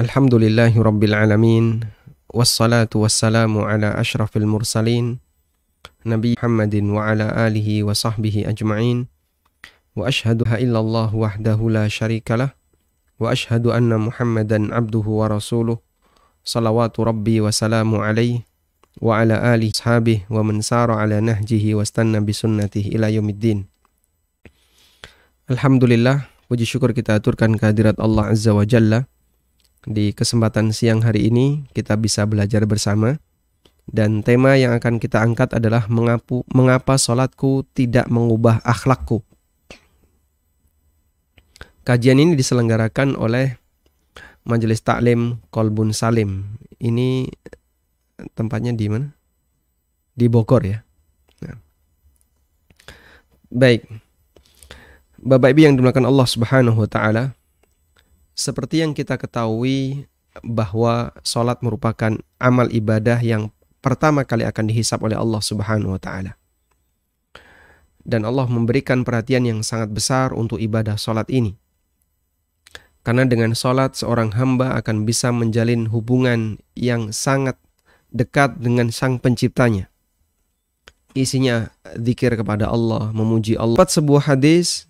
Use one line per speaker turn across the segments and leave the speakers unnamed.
الحمد لله رب العالمين والصلاة والسلام على أشرف المرسلين نبي محمد وعلى آله وصحبه أجمعين وأشهد إلا الله وحده لا شريك له وأشهد أن محمدا عبده ورسوله صلوات ربي وسلام عليه وعلى آله أصحابه ومن سار على نهجه واستنى بسنته إلى يوم الدين الحمد puji syukur kita aturkan kehadirat Allah Azza wa Jalla Di kesempatan siang hari ini kita bisa belajar bersama dan tema yang akan kita angkat adalah mengapu, mengapa sholatku tidak mengubah akhlakku. Kajian ini diselenggarakan oleh Majelis Taklim Kolbun Salim. Ini tempatnya di mana? Di Bogor ya. Nah. Baik. Bapak Ibu yang dimuliakan Allah Subhanahu wa taala, seperti yang kita ketahui bahwa sholat merupakan amal ibadah yang pertama kali akan dihisap oleh Allah Subhanahu wa taala. Dan Allah memberikan perhatian yang sangat besar untuk ibadah sholat ini. Karena dengan sholat seorang hamba akan bisa menjalin hubungan yang sangat dekat dengan sang penciptanya. Isinya zikir kepada Allah, memuji Allah. sebuah hadis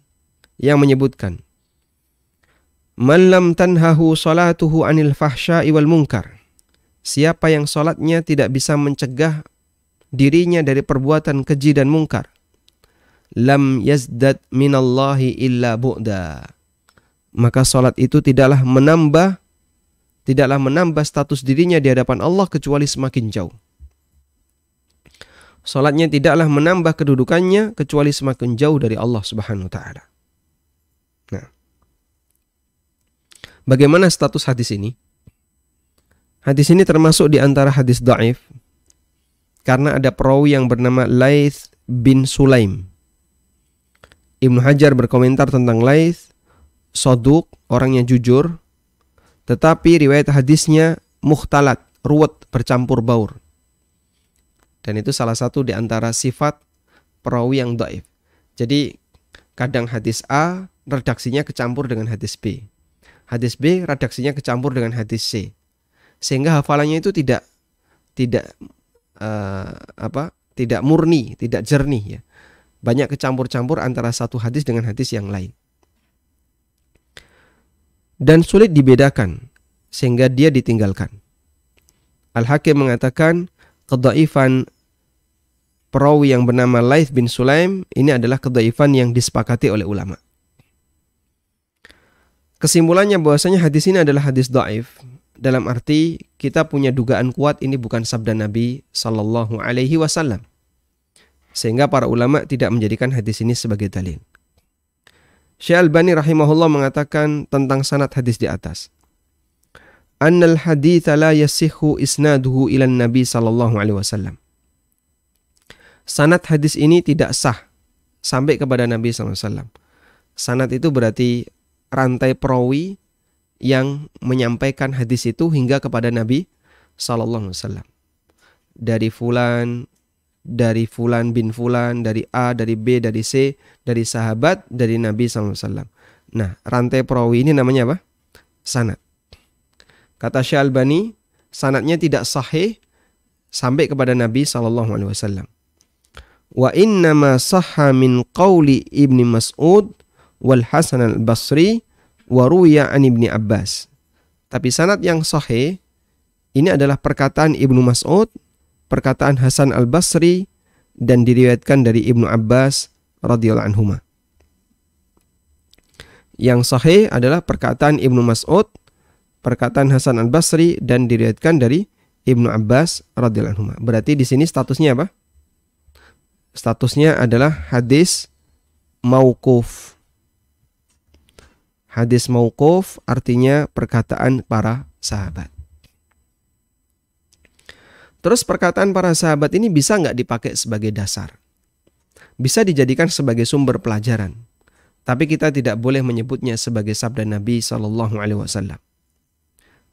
yang menyebutkan Man lam tanhahu salatuhu anil fahsya'i wal munkar. Siapa yang solatnya tidak bisa mencegah dirinya dari perbuatan keji dan mungkar. Lam yazdad minallahi illa bu'da. Maka solat itu tidaklah menambah tidaklah menambah status dirinya di hadapan Allah kecuali semakin jauh. Salatnya tidaklah menambah kedudukannya kecuali semakin jauh dari Allah Subhanahu wa taala. Bagaimana status hadis ini? Hadis ini termasuk di antara hadis daif karena ada perawi yang bernama Laith bin Sulaim. Ibnu Hajar berkomentar tentang Laith, soduk, orangnya jujur, tetapi riwayat hadisnya muhtalat, ruwet, bercampur baur. Dan itu salah satu di antara sifat perawi yang daif. Jadi kadang hadis A redaksinya kecampur dengan hadis B hadis B redaksinya kecampur dengan hadis C sehingga hafalannya itu tidak tidak uh, apa tidak murni tidak jernih ya banyak kecampur-campur antara satu hadis dengan hadis yang lain dan sulit dibedakan sehingga dia ditinggalkan Al-Hakim mengatakan kedaifan perawi yang bernama Laith bin Sulaim ini adalah kedaifan yang disepakati oleh ulama' Kesimpulannya bahwasanya hadis ini adalah hadis doaif, dalam arti kita punya dugaan kuat ini bukan sabda Nabi Shallallahu alaihi wasallam. Sehingga para ulama tidak menjadikan hadis ini sebagai dalil. Syekh Albani rahimahullah mengatakan tentang sanad hadis di atas. Annal haditha la yasihu isnaduhu ilan Nabi sallallahu alaihi wasallam. Sanad hadis ini tidak sah sampai kepada Nabi sallallahu alaihi wasallam. Sanad itu berarti rantai perawi yang menyampaikan hadis itu hingga kepada Nabi Sallallahu Alaihi Wasallam. Dari Fulan, dari Fulan bin Fulan, dari A, dari B, dari C, dari sahabat, dari Nabi Sallallahu Alaihi Wasallam. Nah, rantai perawi ini namanya apa? Sanat. Kata Syalbani, sanatnya tidak sahih sampai kepada Nabi Sallallahu Alaihi Wasallam. Wa inna ma sahha min qawli Ibni Mas'ud wal Hasan al Basri Waruya an Ibni Abbas. Tapi sanad yang sahih ini adalah perkataan Ibnu Mas'ud, perkataan Hasan al Basri dan diriwayatkan dari Ibnu Abbas radhiyallahu anhu. Yang sahih adalah perkataan Ibnu Mas'ud, perkataan Hasan al Basri dan diriwayatkan dari Ibnu Abbas radhiyallahu anhu. Berarti di sini statusnya apa? Statusnya adalah hadis mauquf Hadis mauquf artinya perkataan para sahabat. Terus perkataan para sahabat ini bisa nggak dipakai sebagai dasar? Bisa dijadikan sebagai sumber pelajaran. Tapi kita tidak boleh menyebutnya sebagai sabda Nabi Shallallahu Alaihi Wasallam.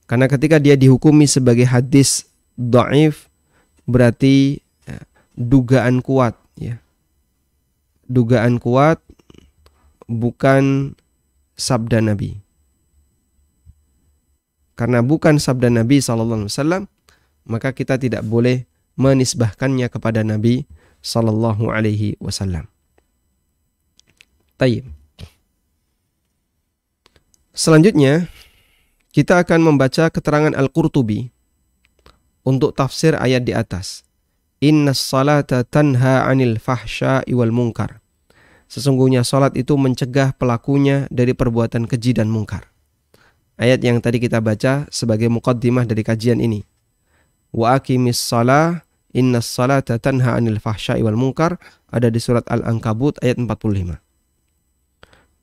Karena ketika dia dihukumi sebagai hadis doif, berarti ya, dugaan kuat, ya. Dugaan kuat bukan sabda Nabi. Karena bukan sabda Nabi SAW, maka kita tidak boleh menisbahkannya kepada Nabi sallallahu alaihi Selanjutnya, kita akan membaca keterangan Al-Qurtubi untuk tafsir ayat di atas. Inna salata tanha anil fahsya'i wal munkar. Sesungguhnya sholat itu mencegah pelakunya dari perbuatan keji dan mungkar. Ayat yang tadi kita baca sebagai mukaddimah dari kajian ini. Wa aqimis shalah innas shalata tanha 'anil fahsya'i wal munkar ada di surat Al-Ankabut ayat 45.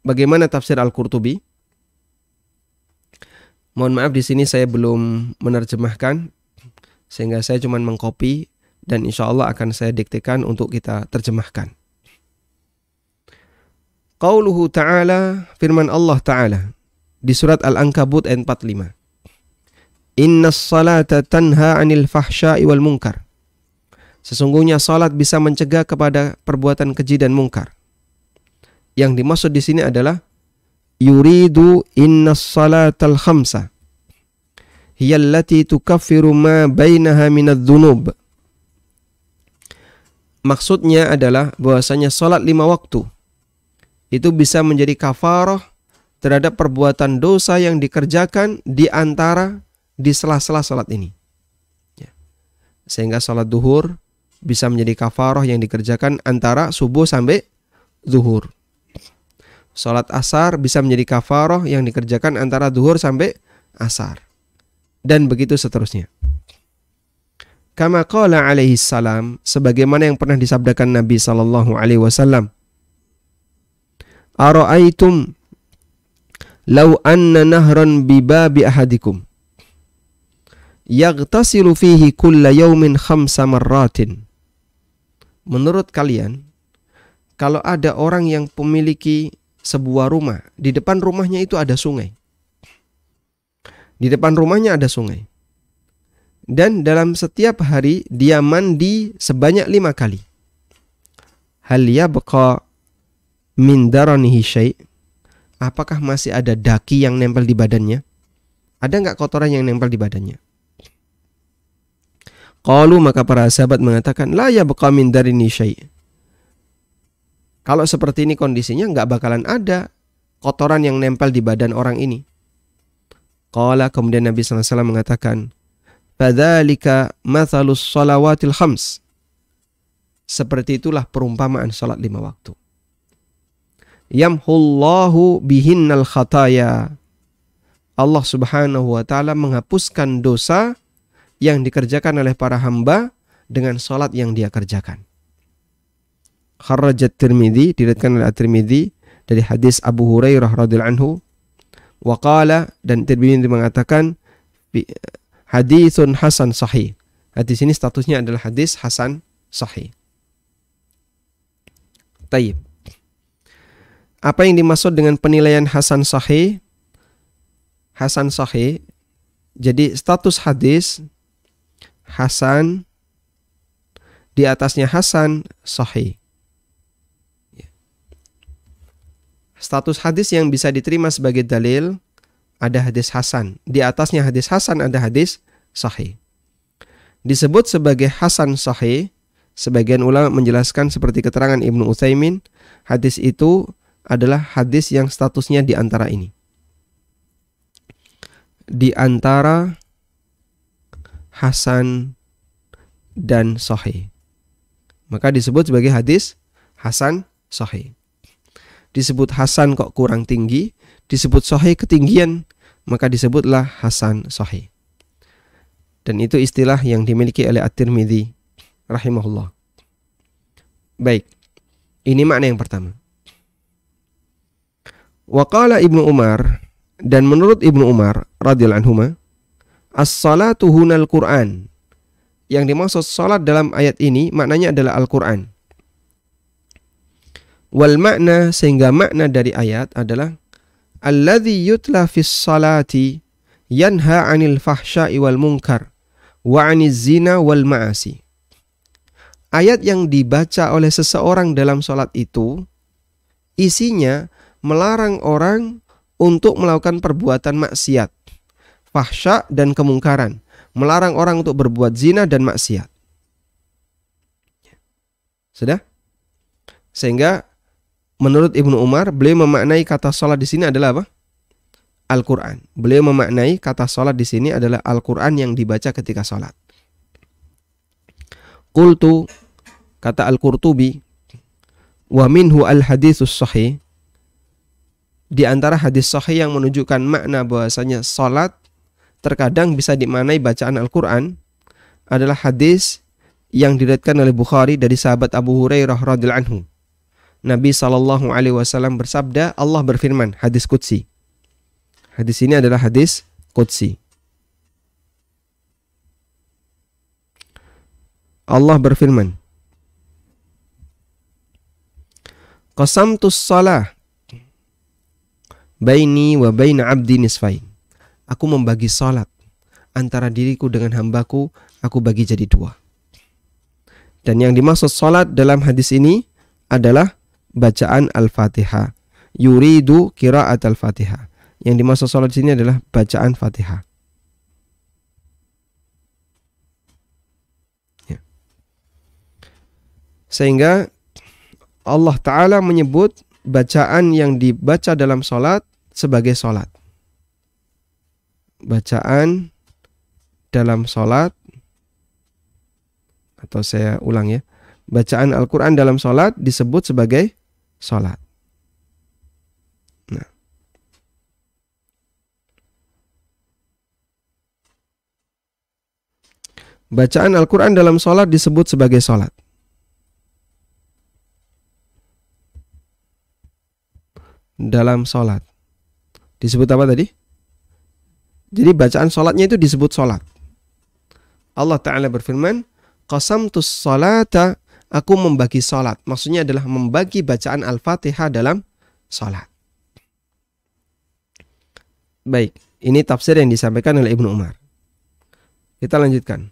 Bagaimana tafsir Al-Qurtubi? Mohon maaf di sini saya belum menerjemahkan sehingga saya cuma mengcopy dan insya Allah akan saya diktekan untuk kita terjemahkan. Qauluhu ta'ala firman Allah ta'ala di surat Al-Ankabut ayat 45. Inna salata tanha anil fahsya'i wal munkar. Sesungguhnya salat bisa mencegah kepada perbuatan keji dan mungkar. Yang dimaksud di sini adalah yuridu inna salatal khamsa allati tukaffiru ma bainaha minadh-dhunub. Maksudnya adalah bahwasanya salat lima waktu itu bisa menjadi kafaroh terhadap perbuatan dosa yang dikerjakan di antara di sela-sela salat ini. Ya. Sehingga salat duhur bisa menjadi kafaroh yang dikerjakan antara subuh sampai zuhur. Salat asar bisa menjadi kafaroh yang dikerjakan antara duhur sampai asar. Dan begitu seterusnya. Kama qala alaihi salam sebagaimana yang pernah disabdakan Nabi sallallahu alaihi wasallam Ara'aitum law anna nahran bi ahadikum yaghtasilu fihi kulla yaumin khamsa marratin. Menurut kalian, kalau ada orang yang memiliki sebuah rumah, di depan rumahnya itu ada sungai. Di depan rumahnya ada sungai dan dalam setiap hari dia mandi sebanyak lima kali. Hal yabqa min daranihi syai' apakah masih ada daki yang nempel di badannya? Ada nggak kotoran yang nempel di badannya? Qalu maka para sahabat mengatakan la ya baqa min darini syai'. Kalau seperti ini kondisinya nggak bakalan ada kotoran yang nempel di badan orang ini. Qala kemudian Nabi SAW mengatakan Fadhalika mathalus salawatil khams Seperti itulah perumpamaan sholat lima waktu yamhullahu bihinnal khataya. Allah Subhanahu wa taala menghapuskan dosa yang dikerjakan oleh para hamba dengan salat yang dia kerjakan. Kharrajat Tirmidzi diriatkan oleh At-Tirmidzi dari hadis Abu Hurairah radhiyallahu anhu waqala dan Tirmidzi mengatakan hadisun hasan sahih. Hadis ini statusnya adalah hadis hasan sahih. Taib. Apa yang dimaksud dengan penilaian Hasan Sahih? Hasan Sahih. Jadi status hadis Hasan di atasnya Hasan Sahih. Status hadis yang bisa diterima sebagai dalil ada hadis Hasan. Di atasnya hadis Hasan ada hadis Sahih. Disebut sebagai Hasan Sahih Sebagian ulama menjelaskan seperti keterangan Ibnu Utsaimin, hadis itu adalah hadis yang statusnya di antara ini. Di antara hasan dan sahih. Maka disebut sebagai hadis hasan sahih. Disebut hasan kok kurang tinggi, disebut sahih ketinggian, maka disebutlah hasan sahih. Dan itu istilah yang dimiliki oleh At-Tirmidzi rahimahullah. Baik. Ini makna yang pertama. Waqala Ibnu Umar dan menurut Ibnu Umar radhiyallahu anhuma as-salatu hunal Qur'an. Yang dimaksud salat dalam ayat ini maknanya adalah Al-Qur'an. Wal makna sehingga makna dari ayat adalah alladzi yutla fis salati yanha 'anil fahsya'i wal munkar wa 'aniz zina wal ma'asi. Ayat yang dibaca oleh seseorang dalam salat itu isinya melarang orang untuk melakukan perbuatan maksiat, fahsya dan kemungkaran, melarang orang untuk berbuat zina dan maksiat. Sudah? Sehingga menurut Ibnu Umar, beliau memaknai kata salat di sini adalah apa? Al-Qur'an. Beliau memaknai kata salat di sini adalah Al-Qur'an yang dibaca ketika salat. Qultu kata Al-Qurtubi wa minhu al-haditsus sahih di antara hadis sahih yang menunjukkan makna bahwasanya salat terkadang bisa dimaknai bacaan Al-Qur'an adalah hadis yang diriwayatkan oleh Bukhari dari sahabat Abu Hurairah radhiyallahu anhu. Nabi Shallallahu alaihi wasallam bersabda, Allah berfirman, hadis qudsi. Hadis ini adalah hadis qudsi. Allah berfirman, Qasamtus salah baini wa baina abdi nisfain. Aku membagi salat antara diriku dengan hambaku, aku bagi jadi dua. Dan yang dimaksud salat dalam hadis ini adalah bacaan Al-Fatihah. Yuridu qiraat Al-Fatihah. Yang dimaksud salat di sini adalah bacaan Fatihah. Ya. Sehingga Allah Ta'ala menyebut bacaan yang dibaca dalam sholat sebagai sholat. Bacaan dalam sholat atau saya ulang ya. Bacaan Al-Quran dalam sholat disebut sebagai sholat. Nah. Bacaan Al-Quran dalam sholat disebut sebagai sholat. dalam sholat. Disebut apa tadi? Jadi bacaan sholatnya itu disebut sholat. Allah Ta'ala berfirman, Qasamtus sholata, aku membagi sholat. Maksudnya adalah membagi bacaan Al-Fatihah dalam sholat. Baik, ini tafsir yang disampaikan oleh Ibnu Umar. Kita lanjutkan.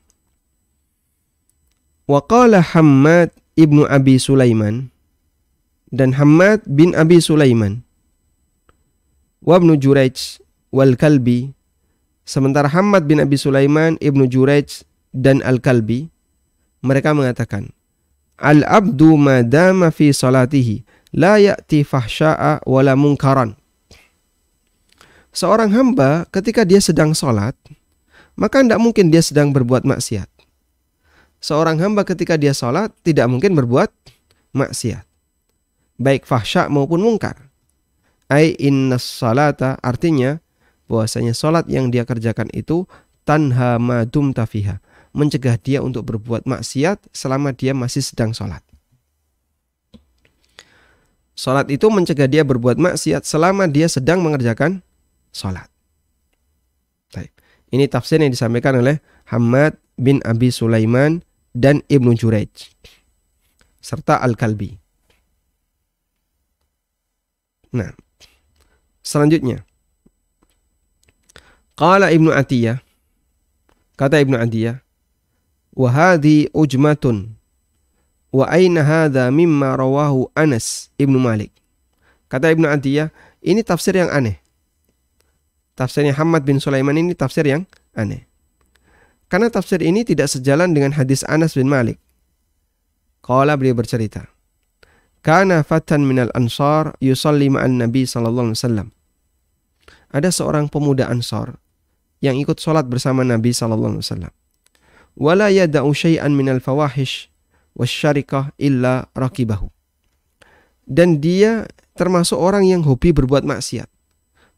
Waqala Hammad ibnu Abi Sulaiman dan Hammad bin Abi Sulaiman wabnu Jurej wal Kalbi sementara Hamad bin Abi Sulaiman Ibnu Jurej dan Al Kalbi mereka mengatakan al abdu madama fi salatihi la ya'ti fahsya'a wala mungkaran seorang hamba ketika dia sedang sholat maka tidak mungkin dia sedang berbuat maksiat seorang hamba ketika dia sholat tidak mungkin berbuat maksiat baik fashaa maupun mungkar ay inna salata artinya bahwasanya salat yang dia kerjakan itu tanha madum tafiha mencegah dia untuk berbuat maksiat selama dia masih sedang salat. Salat itu mencegah dia berbuat maksiat selama dia sedang mengerjakan salat. Ini tafsir yang disampaikan oleh Hamad bin Abi Sulaiman dan Ibnu Juraij serta Al-Kalbi. Nah, Selanjutnya. Qala Ibnu Atiyah. Kata Ibnu Atiyah. hadhi ujmatun. Wa aina hadha mimma rawahu Anas Ibnu Malik. Kata Ibnu Atiyah. Ini tafsir yang aneh. Tafsirnya Hamad bin Sulaiman ini tafsir yang aneh. Karena tafsir ini tidak sejalan dengan hadis Anas bin Malik. Kala beliau bercerita. Kana fatan minal ansar yusalli ma'an nabi sallallahu alaihi wasallam ada seorang pemuda Ansor yang ikut sholat bersama Nabi Sallallahu Alaihi Wasallam. Wala yada'u syai'an minal fawahish wasyarikah illa rakibahu. Dan dia termasuk orang yang hobi berbuat maksiat.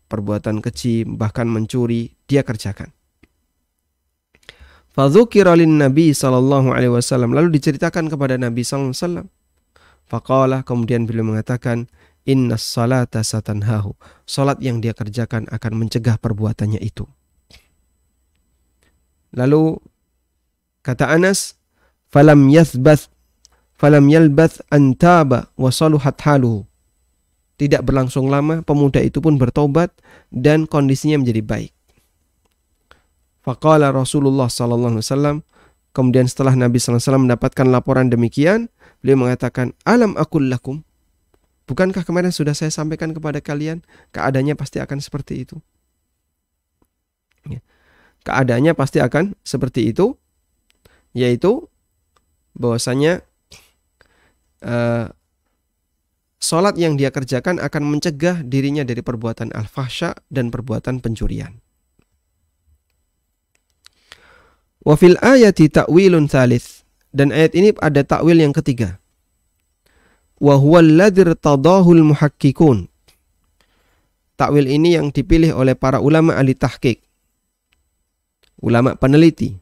Perbuatan kecil, bahkan mencuri, dia kerjakan. Fadzukira lin Nabi sallallahu alaihi wasallam lalu diceritakan kepada Nabi sallallahu alaihi wasallam. Faqala kemudian beliau mengatakan, Inna salata satanhahu. Salat yang dia kerjakan akan mencegah perbuatannya itu. Lalu kata Anas, "Falam yathbath falam yalbath antaba wa saluhat haluhu." Tidak berlangsung lama pemuda itu pun bertobat dan kondisinya menjadi baik. Faqala Rasulullah sallallahu alaihi wasallam Kemudian setelah Nabi SAW mendapatkan laporan demikian, beliau mengatakan, Alam akul lakum, Bukankah kemarin sudah saya sampaikan kepada kalian keadaannya pasti akan seperti itu? Ya. Keadaannya pasti akan seperti itu, yaitu bahwasanya uh, sholat yang dia kerjakan akan mencegah dirinya dari perbuatan al-fahsya dan perbuatan pencurian. Wafil ayat ta'wilun salis Dan ayat ini ada takwil yang ketiga wa huwal ladir tadahul muhakkikun. Takwil ini yang dipilih oleh para ulama ahli tahqiq. Ulama peneliti.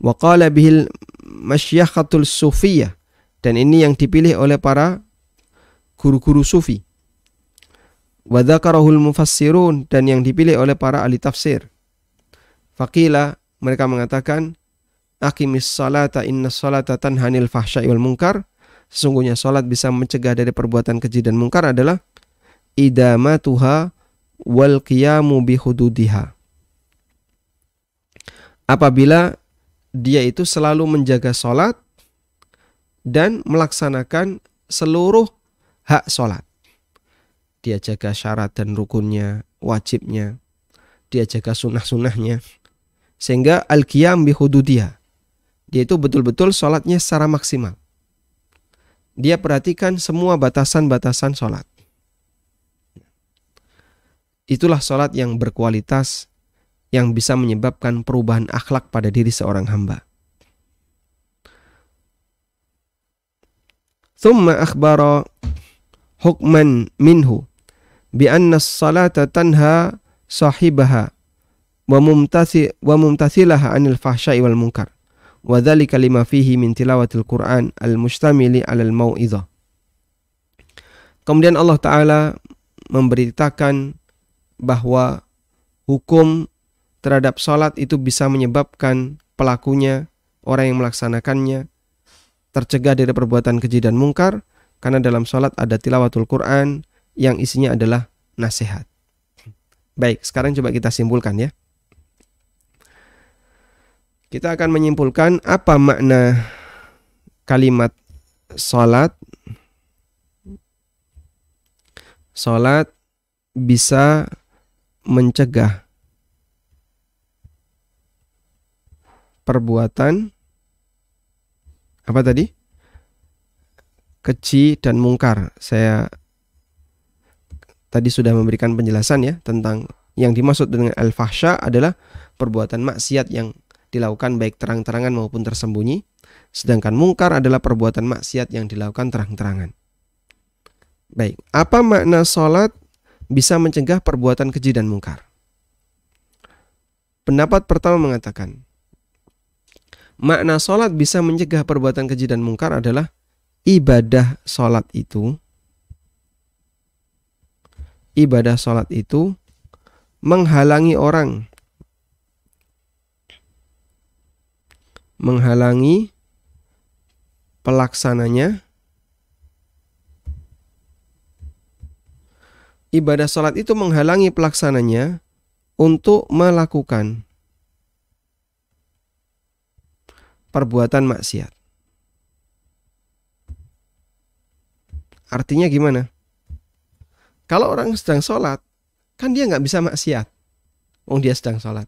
Wa qala bihil masyakhatul sufiyah. Dan ini yang dipilih oleh para guru-guru sufi. Wa dzakarahul mufassirun dan yang dipilih oleh para ahli tafsir. Faqila mereka mengatakan aqimis salata inna salata tanhanil fahsya'i wal munkar sesungguhnya sholat bisa mencegah dari perbuatan keji dan mungkar adalah tuha wal qiyamu hududiha. Apabila dia itu selalu menjaga sholat dan melaksanakan seluruh hak sholat. Dia jaga syarat dan rukunnya, wajibnya. Dia jaga sunnah-sunnahnya. Sehingga al-qiyam hududiha. Dia itu betul-betul sholatnya secara maksimal dia perhatikan semua batasan-batasan sholat. Itulah sholat yang berkualitas yang bisa menyebabkan perubahan akhlak pada diri seorang hamba. Thumma akhbara hukman minhu bi anna salata tanha sahibaha wa mumtathi wa mumtathilaha anil fahsya'i wal munkar. وذلك لما فيه من تلاوة القرآن المشتمل على mustamili Kemudian Allah taala memberitakan bahwa hukum terhadap solat itu bisa menyebabkan pelakunya, orang yang melaksanakannya tercegah dari perbuatan keji dan mungkar karena dalam solat ada tilawatul Qur'an yang isinya adalah nasihat. Baik, sekarang coba kita simpulkan ya. Kita akan menyimpulkan apa makna kalimat salat. Salat bisa mencegah perbuatan apa tadi? Keji dan mungkar. Saya tadi sudah memberikan penjelasan ya tentang yang dimaksud dengan al-fahsya adalah perbuatan maksiat yang dilakukan baik terang-terangan maupun tersembunyi, sedangkan mungkar adalah perbuatan maksiat yang dilakukan terang-terangan. Baik, apa makna sholat bisa mencegah perbuatan keji dan mungkar? Pendapat pertama mengatakan, makna sholat bisa mencegah perbuatan keji dan mungkar adalah ibadah sholat itu ibadah sholat itu menghalangi orang menghalangi pelaksananya ibadah sholat itu menghalangi pelaksananya untuk melakukan perbuatan maksiat. Artinya gimana? Kalau orang sedang sholat, kan dia nggak bisa maksiat. Wong oh, dia sedang sholat.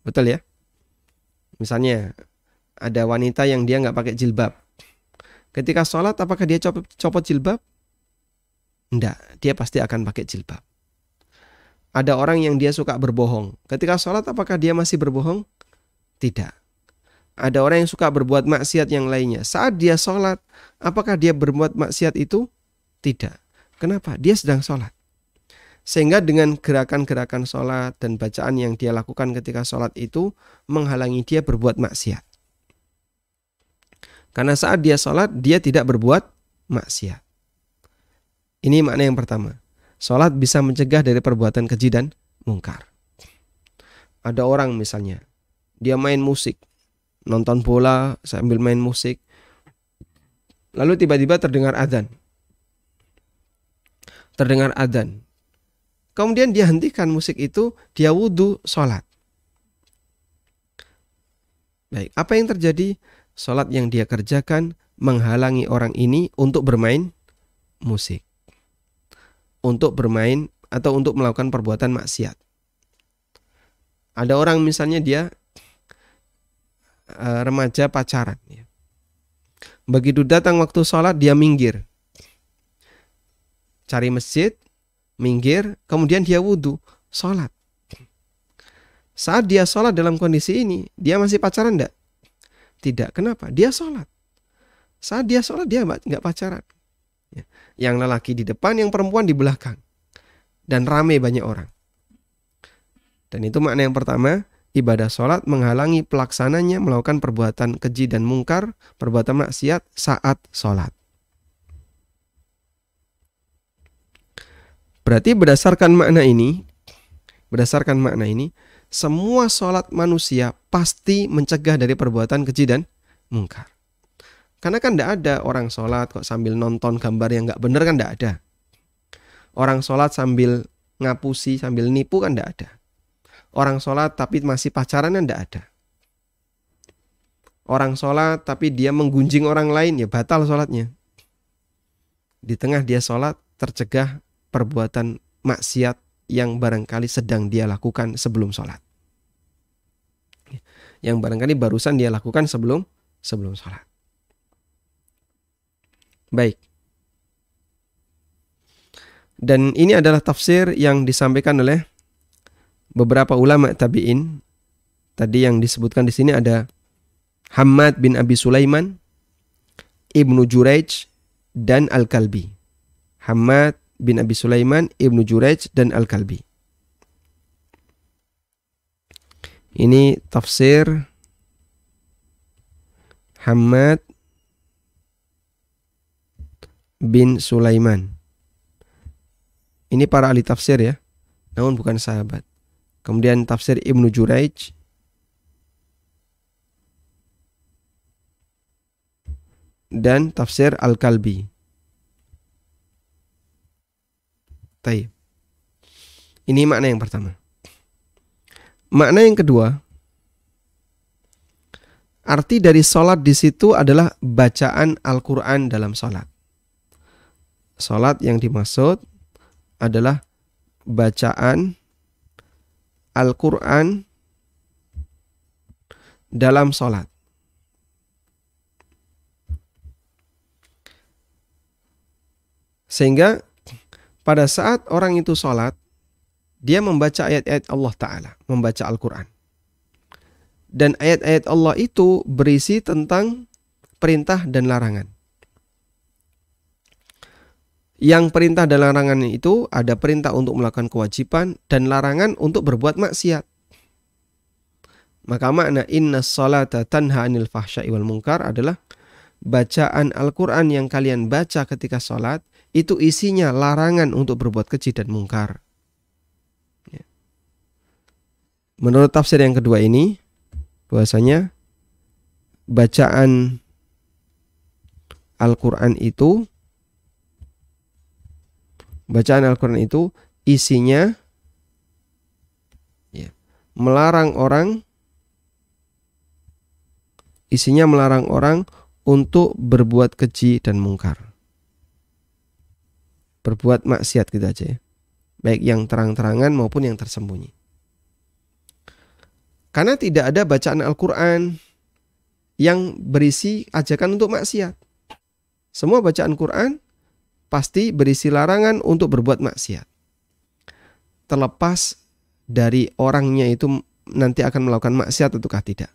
Betul ya? Misalnya ada wanita yang dia nggak pakai jilbab. Ketika sholat, apakah dia copot, copot jilbab? Enggak, dia pasti akan pakai jilbab. Ada orang yang dia suka berbohong. Ketika sholat, apakah dia masih berbohong? Tidak. Ada orang yang suka berbuat maksiat yang lainnya. Saat dia sholat, apakah dia berbuat maksiat itu? Tidak. Kenapa? Dia sedang sholat. Sehingga dengan gerakan-gerakan sholat dan bacaan yang dia lakukan ketika sholat itu menghalangi dia berbuat maksiat. Karena saat dia sholat, dia tidak berbuat maksiat. Ini makna yang pertama. Sholat bisa mencegah dari perbuatan keji dan mungkar. Ada orang misalnya, dia main musik, nonton bola sambil main musik. Lalu tiba-tiba terdengar adzan. Terdengar adzan. Kemudian dia hentikan musik itu, dia wudhu, sholat. Baik, apa yang terjadi? Sholat yang dia kerjakan menghalangi orang ini untuk bermain musik. Untuk bermain atau untuk melakukan perbuatan maksiat. Ada orang misalnya dia eh, remaja pacaran. Ya. Begitu datang waktu sholat dia minggir. Cari masjid, minggir, kemudian dia wudhu, sholat. Saat dia sholat dalam kondisi ini, dia masih pacaran enggak? Tidak. Kenapa? Dia sholat. Saat dia sholat dia nggak pacaran. Ya. Yang lelaki di depan, yang perempuan di belakang. Dan rame banyak orang. Dan itu makna yang pertama, ibadah sholat menghalangi pelaksananya melakukan perbuatan keji dan mungkar, perbuatan maksiat saat sholat. Berarti berdasarkan makna ini, berdasarkan makna ini, semua sholat manusia pasti mencegah dari perbuatan keji dan mungkar. Karena kan tidak ada orang sholat kok sambil nonton gambar yang nggak bener kan tidak ada. Orang sholat sambil ngapusi, sambil nipu kan tidak ada. Orang sholat tapi masih pacaran kan tidak ada. Orang sholat tapi dia menggunjing orang lain ya batal sholatnya. Di tengah dia sholat tercegah perbuatan maksiat yang barangkali sedang dia lakukan sebelum sholat. Yang barangkali barusan dia lakukan sebelum sebelum sholat. Baik. Dan ini adalah tafsir yang disampaikan oleh beberapa ulama tabi'in. Tadi yang disebutkan di sini ada Hamad bin Abi Sulaiman, Ibnu Juraij, dan Al-Kalbi. Hamad bin Abi Sulaiman, Ibnu Jurayj dan Al-Kalbi. Ini tafsir Hamad bin Sulaiman. Ini para ahli tafsir ya, namun bukan sahabat. Kemudian tafsir Ibnu Jurayj dan tafsir Al-Kalbi. Taib. Ini makna yang pertama. Makna yang kedua, arti dari sholat di situ adalah bacaan Al-Quran dalam sholat. Sholat yang dimaksud adalah bacaan Al-Quran dalam sholat. Sehingga pada saat orang itu sholat, dia membaca ayat-ayat Allah Ta'ala, membaca Al-Quran. Dan ayat-ayat Allah itu berisi tentang perintah dan larangan. Yang perintah dan larangan itu ada perintah untuk melakukan kewajiban dan larangan untuk berbuat maksiat. Maka makna inna salata tanha anil fahsya'i wal munkar adalah bacaan Al-Quran yang kalian baca ketika sholat itu isinya larangan untuk berbuat keji dan mungkar. Ya. Menurut tafsir yang kedua ini, bahwasanya bacaan Al-Qur'an itu bacaan Al-Qur'an itu isinya ya, melarang orang isinya melarang orang untuk berbuat keji dan mungkar berbuat maksiat gitu aja ya. Baik yang terang-terangan maupun yang tersembunyi. Karena tidak ada bacaan Al-Quran yang berisi ajakan untuk maksiat. Semua bacaan Quran pasti berisi larangan untuk berbuat maksiat. Terlepas dari orangnya itu nanti akan melakukan maksiat ataukah tidak.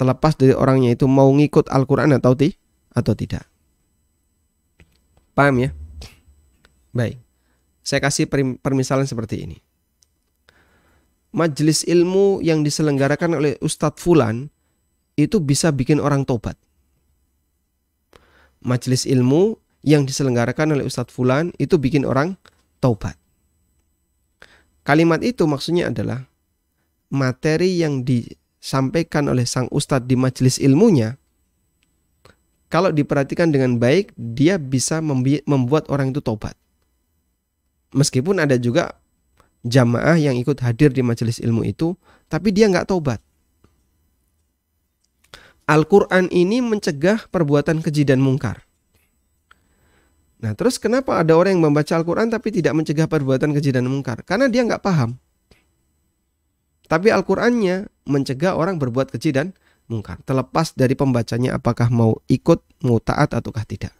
Terlepas dari orangnya itu mau ngikut Al-Quran atau, ti atau tidak. Paham ya? Baik. Saya kasih permisalan seperti ini. Majelis ilmu yang diselenggarakan oleh Ustadz Fulan itu bisa bikin orang tobat. Majelis ilmu yang diselenggarakan oleh Ustadz Fulan itu bikin orang taubat. Kalimat itu maksudnya adalah materi yang disampaikan oleh sang ustadz di majelis ilmunya kalau diperhatikan dengan baik, dia bisa membuat orang itu tobat meskipun ada juga jamaah yang ikut hadir di majelis ilmu itu, tapi dia nggak taubat. Al-Quran ini mencegah perbuatan keji dan mungkar. Nah terus kenapa ada orang yang membaca Al-Quran tapi tidak mencegah perbuatan keji dan mungkar? Karena dia nggak paham. Tapi Al-Qurannya mencegah orang berbuat keji dan mungkar. Terlepas dari pembacanya apakah mau ikut, mau taat ataukah tidak.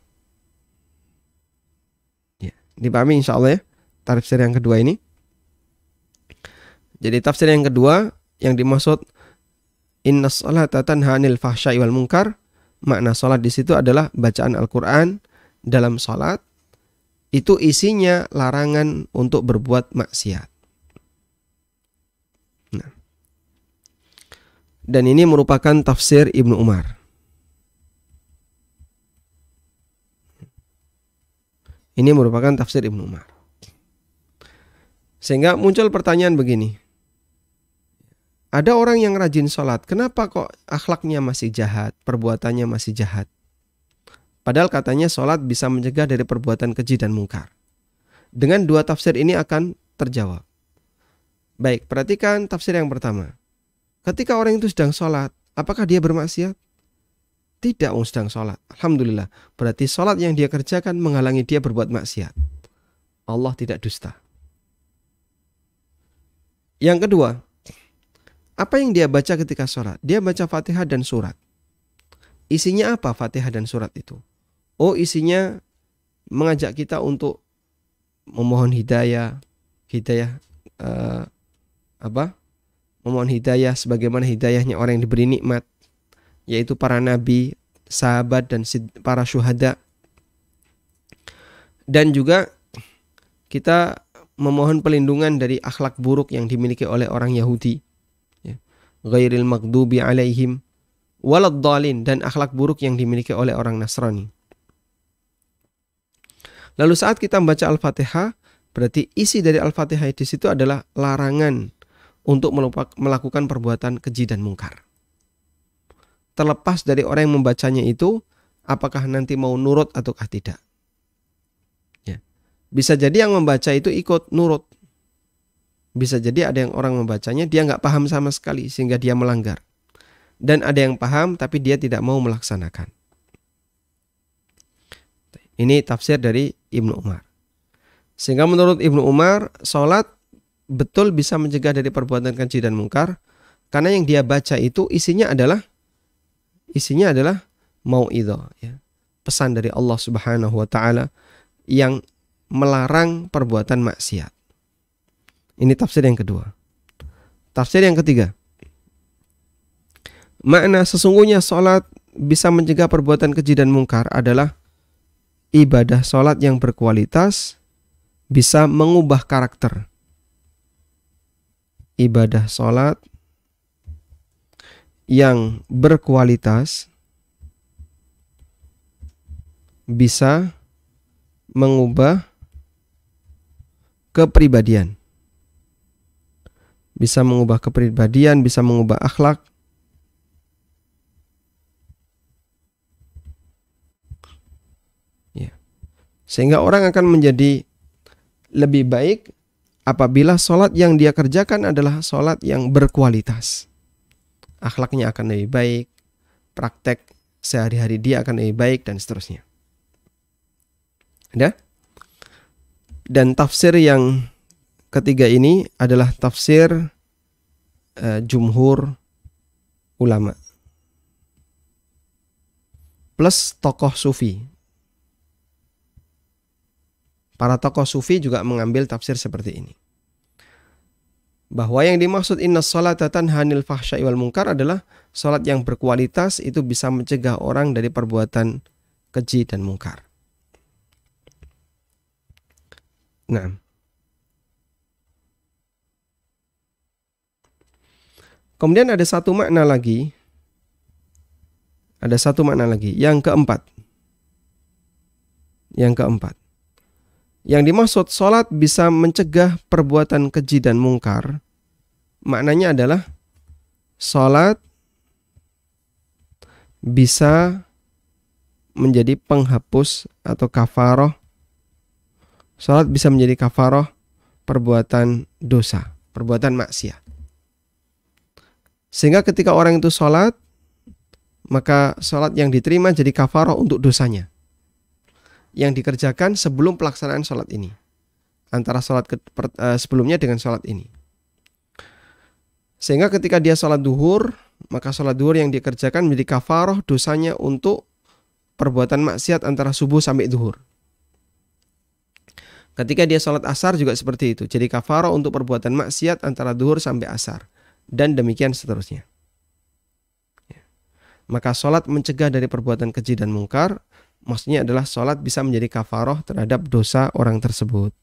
Ya, dipahami insya Allah ya tafsir yang kedua ini. Jadi tafsir yang kedua yang dimaksud inna salata tanhanil fashai fahsya'i wal munkar makna salat di situ adalah bacaan Al-Qur'an dalam salat itu isinya larangan untuk berbuat maksiat. Nah. Dan ini merupakan tafsir Ibnu Umar. Ini merupakan tafsir Ibnu Umar. Sehingga muncul pertanyaan begini. Ada orang yang rajin sholat, kenapa kok akhlaknya masih jahat, perbuatannya masih jahat? Padahal katanya sholat bisa mencegah dari perbuatan keji dan mungkar. Dengan dua tafsir ini akan terjawab. Baik, perhatikan tafsir yang pertama. Ketika orang itu sedang sholat, apakah dia bermaksiat? Tidak, orang sedang sholat. Alhamdulillah, berarti sholat yang dia kerjakan menghalangi dia berbuat maksiat. Allah tidak dusta. Yang kedua, apa yang dia baca ketika sholat? Dia baca fatihah dan surat. Isinya apa fatihah dan surat itu? Oh isinya mengajak kita untuk memohon hidayah, hidayah uh, apa? Memohon hidayah sebagaimana hidayahnya orang yang diberi nikmat, yaitu para nabi, sahabat dan para syuhada. Dan juga kita memohon pelindungan dari akhlak buruk yang dimiliki oleh orang Yahudi. Ya. Ghairil maghdubi alaihim waladdalin dan akhlak buruk yang dimiliki oleh orang Nasrani. Lalu saat kita membaca Al-Fatihah, berarti isi dari Al-Fatihah di situ adalah larangan untuk melakukan perbuatan keji dan mungkar. Terlepas dari orang yang membacanya itu, apakah nanti mau nurut ataukah tidak. Bisa jadi yang membaca itu ikut nurut. Bisa jadi ada yang orang membacanya dia nggak paham sama sekali sehingga dia melanggar. Dan ada yang paham tapi dia tidak mau melaksanakan. Ini tafsir dari Ibnu Umar. Sehingga menurut Ibnu Umar, sholat betul bisa mencegah dari perbuatan keji dan mungkar. Karena yang dia baca itu isinya adalah isinya adalah mau itu ya. pesan dari Allah Subhanahu wa taala yang melarang perbuatan maksiat. Ini tafsir yang kedua. Tafsir yang ketiga. Makna sesungguhnya sholat bisa mencegah perbuatan keji dan mungkar adalah ibadah sholat yang berkualitas bisa mengubah karakter. Ibadah sholat yang berkualitas bisa mengubah kepribadian. Bisa mengubah kepribadian, bisa mengubah akhlak. Ya. Sehingga orang akan menjadi lebih baik apabila sholat yang dia kerjakan adalah sholat yang berkualitas. Akhlaknya akan lebih baik, praktek sehari-hari dia akan lebih baik, dan seterusnya. Ada? Dan tafsir yang ketiga ini adalah tafsir uh, jumhur ulama plus tokoh sufi. Para tokoh sufi juga mengambil tafsir seperti ini. Bahwa yang dimaksud inna salatatan hanil fahsya'i wal munkar adalah salat yang berkualitas itu bisa mencegah orang dari perbuatan keji dan mungkar. نعم nah. Kemudian ada satu makna lagi. Ada satu makna lagi, yang keempat. Yang keempat. Yang dimaksud sholat bisa mencegah perbuatan keji dan mungkar. Maknanya adalah sholat bisa menjadi penghapus atau kafaroh Sholat bisa menjadi kafaroh perbuatan dosa, perbuatan maksiat. Sehingga ketika orang itu sholat, maka sholat yang diterima jadi kafaroh untuk dosanya. Yang dikerjakan sebelum pelaksanaan sholat ini. Antara sholat ke, per, uh, sebelumnya dengan sholat ini. Sehingga ketika dia sholat duhur, maka sholat duhur yang dikerjakan menjadi kafaroh dosanya untuk perbuatan maksiat antara subuh sampai duhur. Ketika dia sholat asar juga seperti itu. Jadi kafaro untuk perbuatan maksiat antara duhur sampai asar. Dan demikian seterusnya. Ya. Maka sholat mencegah dari perbuatan keji dan mungkar. Maksudnya adalah sholat bisa menjadi kafaroh terhadap dosa orang tersebut.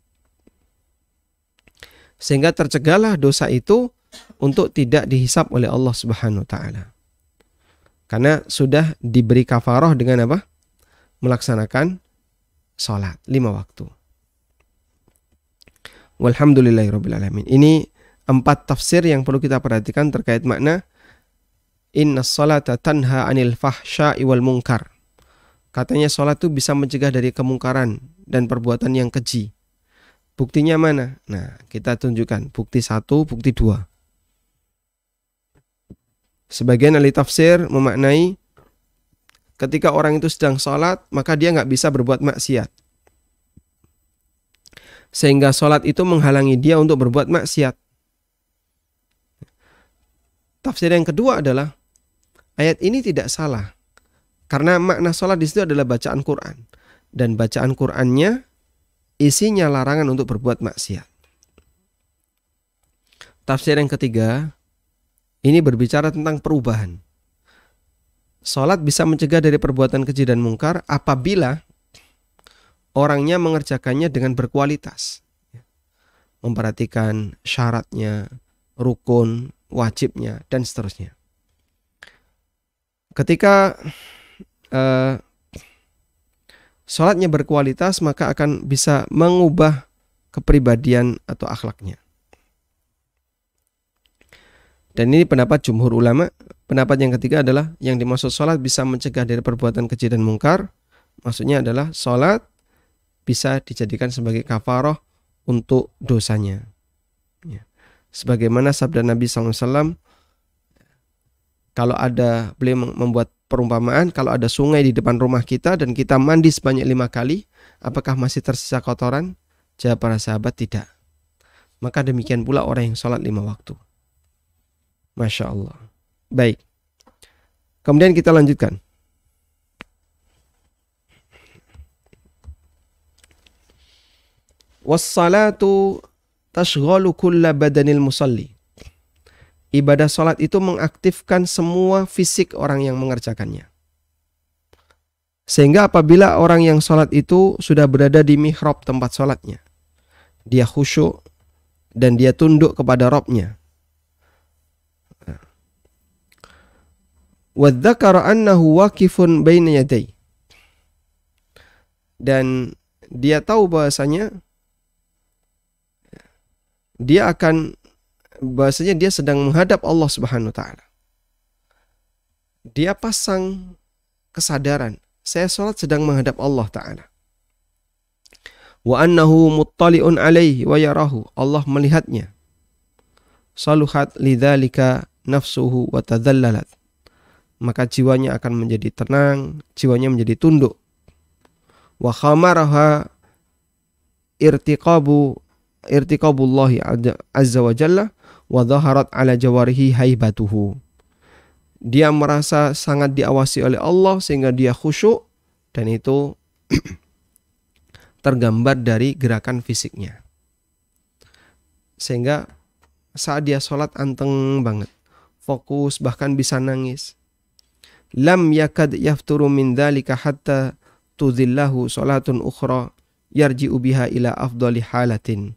Sehingga tercegahlah dosa itu untuk tidak dihisap oleh Allah Subhanahu wa taala. Karena sudah diberi kafaroh dengan apa? Melaksanakan sholat lima waktu. Walhamdulillahirabbil alamin. Ini empat tafsir yang perlu kita perhatikan terkait makna inna salata tanha anil fahsya'i wal mungkar. Katanya sholat itu bisa mencegah dari kemungkaran dan perbuatan yang keji. Buktinya mana? Nah, kita tunjukkan bukti satu, bukti dua. Sebagian ahli tafsir memaknai ketika orang itu sedang sholat, maka dia nggak bisa berbuat maksiat sehingga sholat itu menghalangi dia untuk berbuat maksiat. Tafsir yang kedua adalah ayat ini tidak salah karena makna sholat di situ adalah bacaan Quran dan bacaan Qurannya isinya larangan untuk berbuat maksiat. Tafsir yang ketiga ini berbicara tentang perubahan. Sholat bisa mencegah dari perbuatan keji dan mungkar apabila orangnya mengerjakannya dengan berkualitas. Memperhatikan syaratnya, rukun, wajibnya, dan seterusnya. Ketika eh, sholatnya berkualitas, maka akan bisa mengubah kepribadian atau akhlaknya. Dan ini pendapat jumhur ulama. Pendapat yang ketiga adalah yang dimaksud sholat bisa mencegah dari perbuatan kecil dan mungkar. Maksudnya adalah sholat bisa dijadikan sebagai kafaroh untuk dosanya. Ya. Sebagaimana sabda Nabi SAW, kalau ada beliau membuat perumpamaan, kalau ada sungai di depan rumah kita dan kita mandi sebanyak lima kali, apakah masih tersisa kotoran? Jawab para sahabat tidak. Maka demikian pula orang yang sholat lima waktu. Masya Allah. Baik. Kemudian kita lanjutkan. wassalatu tashghalu kulla badanil musalli. Ibadah salat itu mengaktifkan semua fisik orang yang mengerjakannya. Sehingga apabila orang yang salat itu sudah berada di mihrab tempat salatnya, dia khusyuk dan dia tunduk kepada Robnya. Wadzakara annahu waqifun baina yaday. Dan dia tahu bahasanya dia akan bahasanya dia sedang menghadap Allah Subhanahu wa taala. Dia pasang kesadaran, saya salat sedang menghadap Allah taala. Wa annahu muttali'un alaihi wa yarahu. Allah melihatnya. Saluhat lidzalika nafsuhu wa tadhallalat. Maka jiwanya akan menjadi tenang, jiwanya menjadi tunduk. Wa khamaraha irtiqabu irtiqabullahi azza wa jalla wa dhaharat ala jawarihi haibatuhu. Dia merasa sangat diawasi oleh Allah sehingga dia khusyuk dan itu tergambar dari gerakan fisiknya. Sehingga saat dia sholat anteng banget, fokus bahkan bisa nangis. Lam yakad yafturu min dhalika hatta tuzillahu sholatun ukhra yarji'u biha ila afdali halatin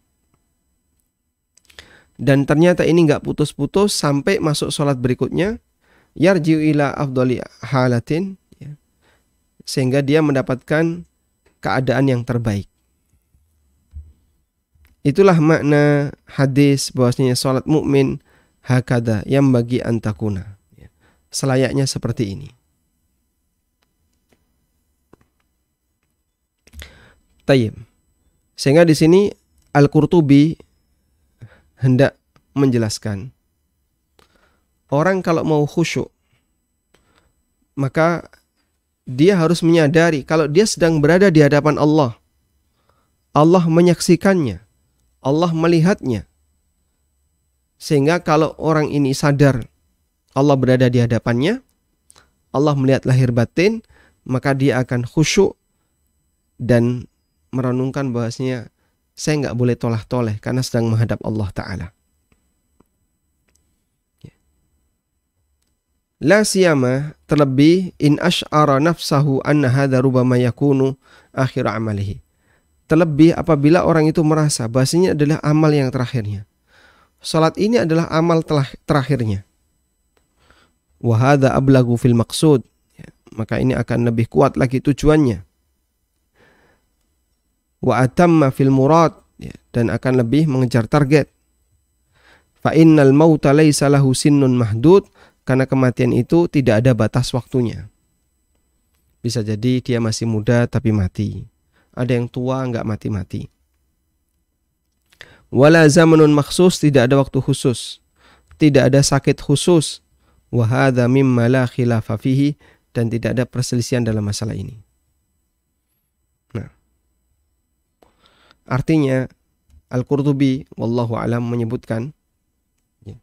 dan ternyata ini nggak putus-putus sampai masuk sholat berikutnya yarjiu ila afdoli halatin ya. sehingga dia mendapatkan keadaan yang terbaik itulah makna hadis bahwasanya sholat mukmin hakada yang bagi antakuna ya. selayaknya seperti ini Tayyib. Sehingga di sini Al-Qurtubi hendak menjelaskan. Orang kalau mau khusyuk, maka dia harus menyadari kalau dia sedang berada di hadapan Allah. Allah menyaksikannya, Allah melihatnya. Sehingga kalau orang ini sadar Allah berada di hadapannya, Allah melihat lahir batin, maka dia akan khusyuk dan merenungkan bahasanya saya nggak boleh tolah-toleh karena sedang menghadap Allah Ta'ala. Ya. La siyama terlebih in ash'ara nafsahu anna hadha rubama yakunu akhir amalihi. Terlebih apabila orang itu merasa bahasanya adalah amal yang terakhirnya. Salat ini adalah amal terakhirnya. Wahada ablagu fil maksud. Ya. Maka ini akan lebih kuat lagi tujuannya wa atamma fil murad ya, dan akan lebih mengejar target. Fa innal mauta laisa lahu sinnun mahdud karena kematian itu tidak ada batas waktunya. Bisa jadi dia masih muda tapi mati. Ada yang tua nggak mati-mati. Wala zamanun maksus tidak ada waktu khusus. Tidak ada sakit khusus. Wahada mimma la khilafa fihi dan tidak ada perselisihan dalam masalah ini. Artinya Al-Qurtubi wallahu alam menyebutkan ya.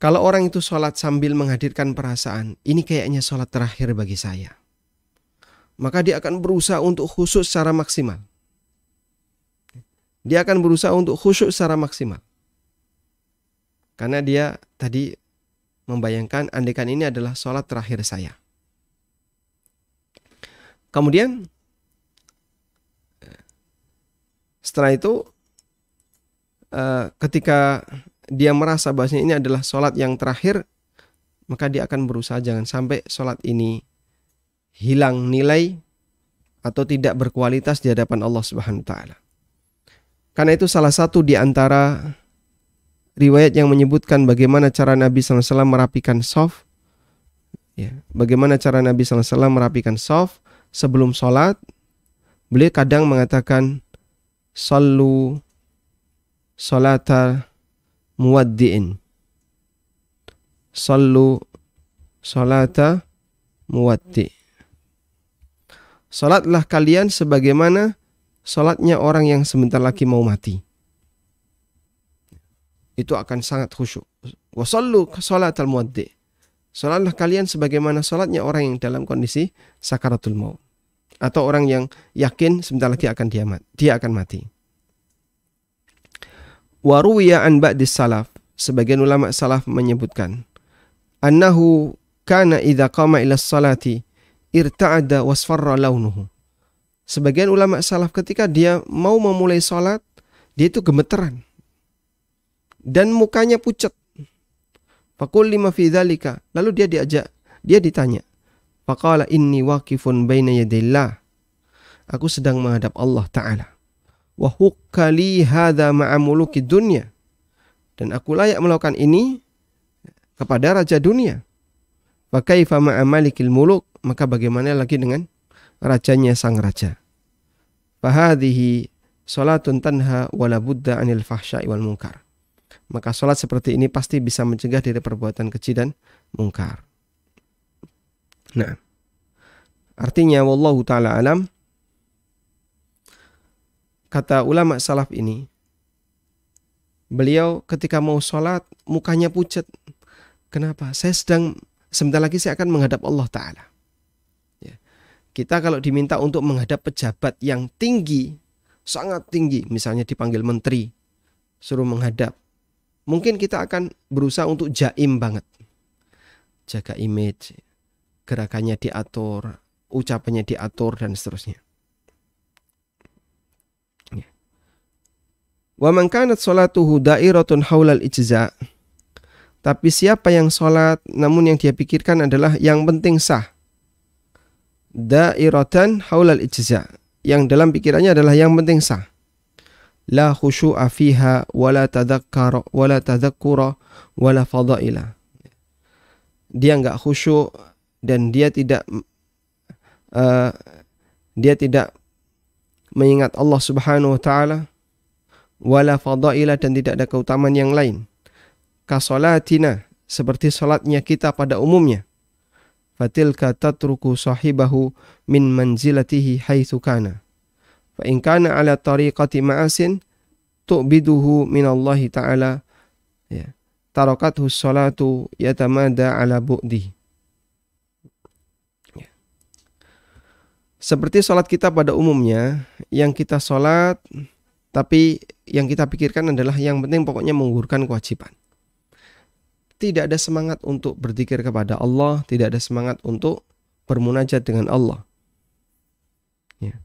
kalau orang itu sholat sambil menghadirkan perasaan, ini kayaknya sholat terakhir bagi saya. Maka dia akan berusaha untuk khusyuk secara maksimal. Dia akan berusaha untuk khusyuk secara maksimal. Karena dia tadi membayangkan andekan ini adalah sholat terakhir saya. Kemudian setelah itu eh, ketika dia merasa bahasanya ini adalah sholat yang terakhir, maka dia akan berusaha jangan sampai sholat ini hilang nilai atau tidak berkualitas di hadapan Allah Subhanahu taala. Karena itu salah satu di antara riwayat yang menyebutkan bagaimana cara Nabi SAW merapikan soft. Ya, bagaimana cara Nabi SAW merapikan soft sebelum sholat. Beliau kadang mengatakan, sallu salata muwaddi'in sallu salata muwaddi salatlah kalian sebagaimana salatnya orang yang sebentar lagi mau mati itu akan sangat khusyuk wasallu salatal muwaddi salatlah kalian sebagaimana salatnya orang yang dalam kondisi sakaratul maut atau orang yang yakin sebentar lagi akan dia mati, dia akan mati. Waruwiya an ba'di salaf, sebagian ulama salaf menyebutkan annahu kana idza qama ila salati irta'ada wasfarra launuhu. Sebagian ulama salaf ketika dia mau memulai salat, dia itu gemeteran. Dan mukanya pucat. Fakul lima fidalika Lalu dia diajak, dia ditanya, Faqala inni waqifun baina yadillah. Aku sedang menghadap Allah Ta'ala. Wa hukkali hadha ma'amuluki dunya. Dan aku layak melakukan ini kepada Raja Dunia. Wa kaifa ma'amalikil muluk. Maka bagaimana lagi dengan rajanya sang raja. Fahadihi salatun tanha wala buddha anil fahsyai wal munkar. Maka salat seperti ini pasti bisa mencegah dari perbuatan keji dan mungkar. Nah. Artinya wallahu taala alam kata ulama salaf ini beliau ketika mau sholat mukanya pucat kenapa saya sedang sebentar lagi saya akan menghadap Allah Taala ya. kita kalau diminta untuk menghadap pejabat yang tinggi sangat tinggi misalnya dipanggil menteri suruh menghadap mungkin kita akan berusaha untuk jaim banget jaga image gerakannya diatur, ucapannya diatur dan seterusnya. Ya. Wa man kanat salatuhu da'iratun haulal ijza. Tapi siapa yang salat namun yang dia pikirkan adalah yang penting sah. Da'iratan haulal ijza. Yang dalam pikirannya adalah yang penting sah. La khusyu'a fiha wala tadhakkar wala tadhakkura wala fadaila. Dia enggak khusyuk dan dia tidak uh, dia tidak mengingat Allah Subhanahu wa taala wala fadailah dan tidak ada keutamaan yang lain kasolatina seperti salatnya kita pada umumnya fatilka tatruku sahibahu min manzilatihi haitsu kana fa in kana ala tariqati ma'asin tu'biduhu min Allah taala ya tarakathu salatu yatamada ala bu'di Seperti sholat kita pada umumnya, yang kita sholat tapi yang kita pikirkan adalah yang penting pokoknya menggugurkan kewajiban. Tidak ada semangat untuk berzikir kepada Allah, tidak ada semangat untuk bermunajat dengan Allah. Ya.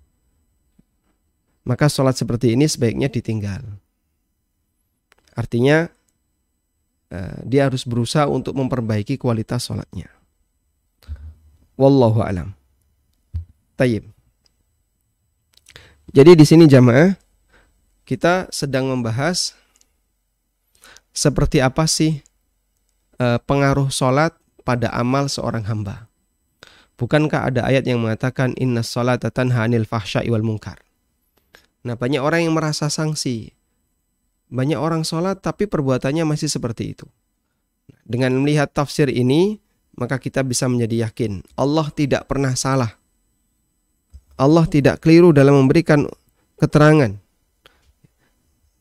Maka sholat seperti ini sebaiknya ditinggal. Artinya eh, dia harus berusaha untuk memperbaiki kualitas sholatnya. Wallahu alam. Tayyib. Jadi di sini jamaah kita sedang membahas seperti apa sih eh, pengaruh sholat pada amal seorang hamba. Bukankah ada ayat yang mengatakan inna sholata tanha anil iwal wal munkar. Nah banyak orang yang merasa sanksi. Banyak orang sholat tapi perbuatannya masih seperti itu. Dengan melihat tafsir ini maka kita bisa menjadi yakin Allah tidak pernah salah Allah tidak keliru dalam memberikan keterangan.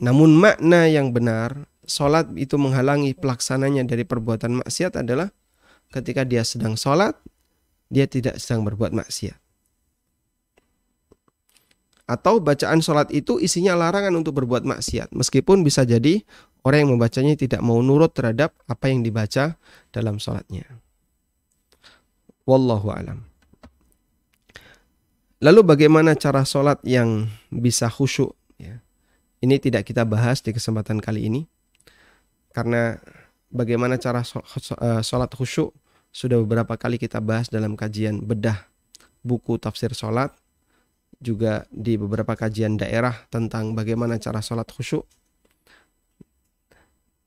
Namun makna yang benar, sholat itu menghalangi pelaksananya dari perbuatan maksiat adalah ketika dia sedang sholat, dia tidak sedang berbuat maksiat. Atau bacaan sholat itu isinya larangan untuk berbuat maksiat. Meskipun bisa jadi orang yang membacanya tidak mau nurut terhadap apa yang dibaca dalam sholatnya. Wallahu alam. Lalu bagaimana cara sholat yang bisa khusyuk? Ya. Ini tidak kita bahas di kesempatan kali ini. Karena bagaimana cara eh, sholat khusyuk sudah beberapa kali kita bahas dalam kajian bedah buku tafsir sholat. Juga di beberapa kajian daerah tentang bagaimana cara sholat khusyuk.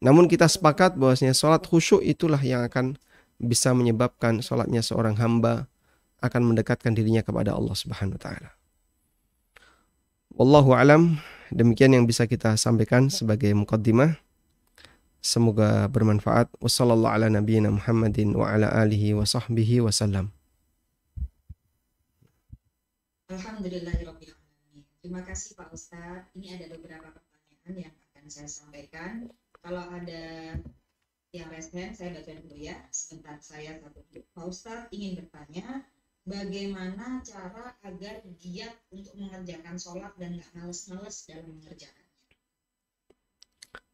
Namun kita sepakat bahwasanya sholat khusyuk itulah yang akan bisa menyebabkan sholatnya seorang hamba akan mendekatkan dirinya kepada Allah Subhanahu wa taala. Wallahu alam, demikian yang bisa kita sampaikan sebagai mukaddimah. Semoga bermanfaat. Wassallallahu ala nabiyina Muhammadin wa ala alihi wa sahbihi wasallam.
Terima kasih Pak Ustaz. Ini ada beberapa pertanyaan yang akan saya sampaikan. Kalau ada yang raise saya bacain dulu ya. Sebentar, saya satu. Pak Ustaz ingin bertanya, bagaimana cara agar giat untuk mengerjakan sholat dan nggak males-males dalam mengerjakannya.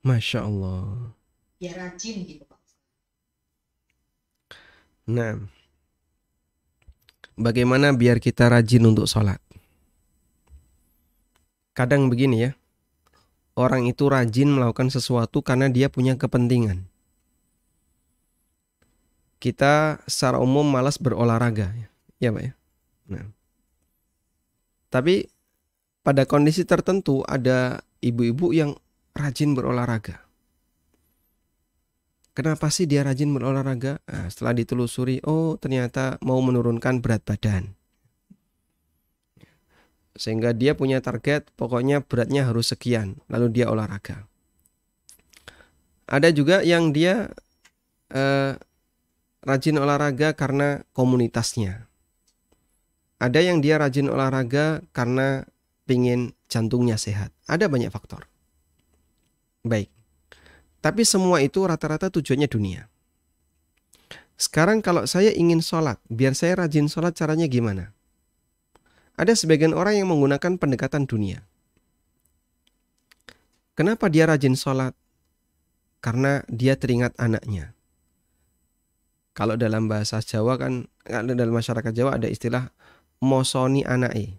Masya Allah.
Ya rajin gitu Pak.
Nah, bagaimana biar kita rajin untuk sholat? Kadang begini ya, orang itu rajin melakukan sesuatu karena dia punya kepentingan. Kita secara umum malas berolahraga. Ya ya pak ya nah tapi pada kondisi tertentu ada ibu-ibu yang rajin berolahraga kenapa sih dia rajin berolahraga nah, setelah ditelusuri oh ternyata mau menurunkan berat badan sehingga dia punya target pokoknya beratnya harus sekian lalu dia olahraga ada juga yang dia eh, rajin olahraga karena komunitasnya ada yang dia rajin olahraga karena pingin jantungnya sehat. Ada banyak faktor. Baik. Tapi semua itu rata-rata tujuannya dunia. Sekarang kalau saya ingin sholat, biar saya rajin sholat caranya gimana? Ada sebagian orang yang menggunakan pendekatan dunia. Kenapa dia rajin sholat? Karena dia teringat anaknya. Kalau dalam bahasa Jawa kan, dalam masyarakat Jawa ada istilah mosoni anaknya.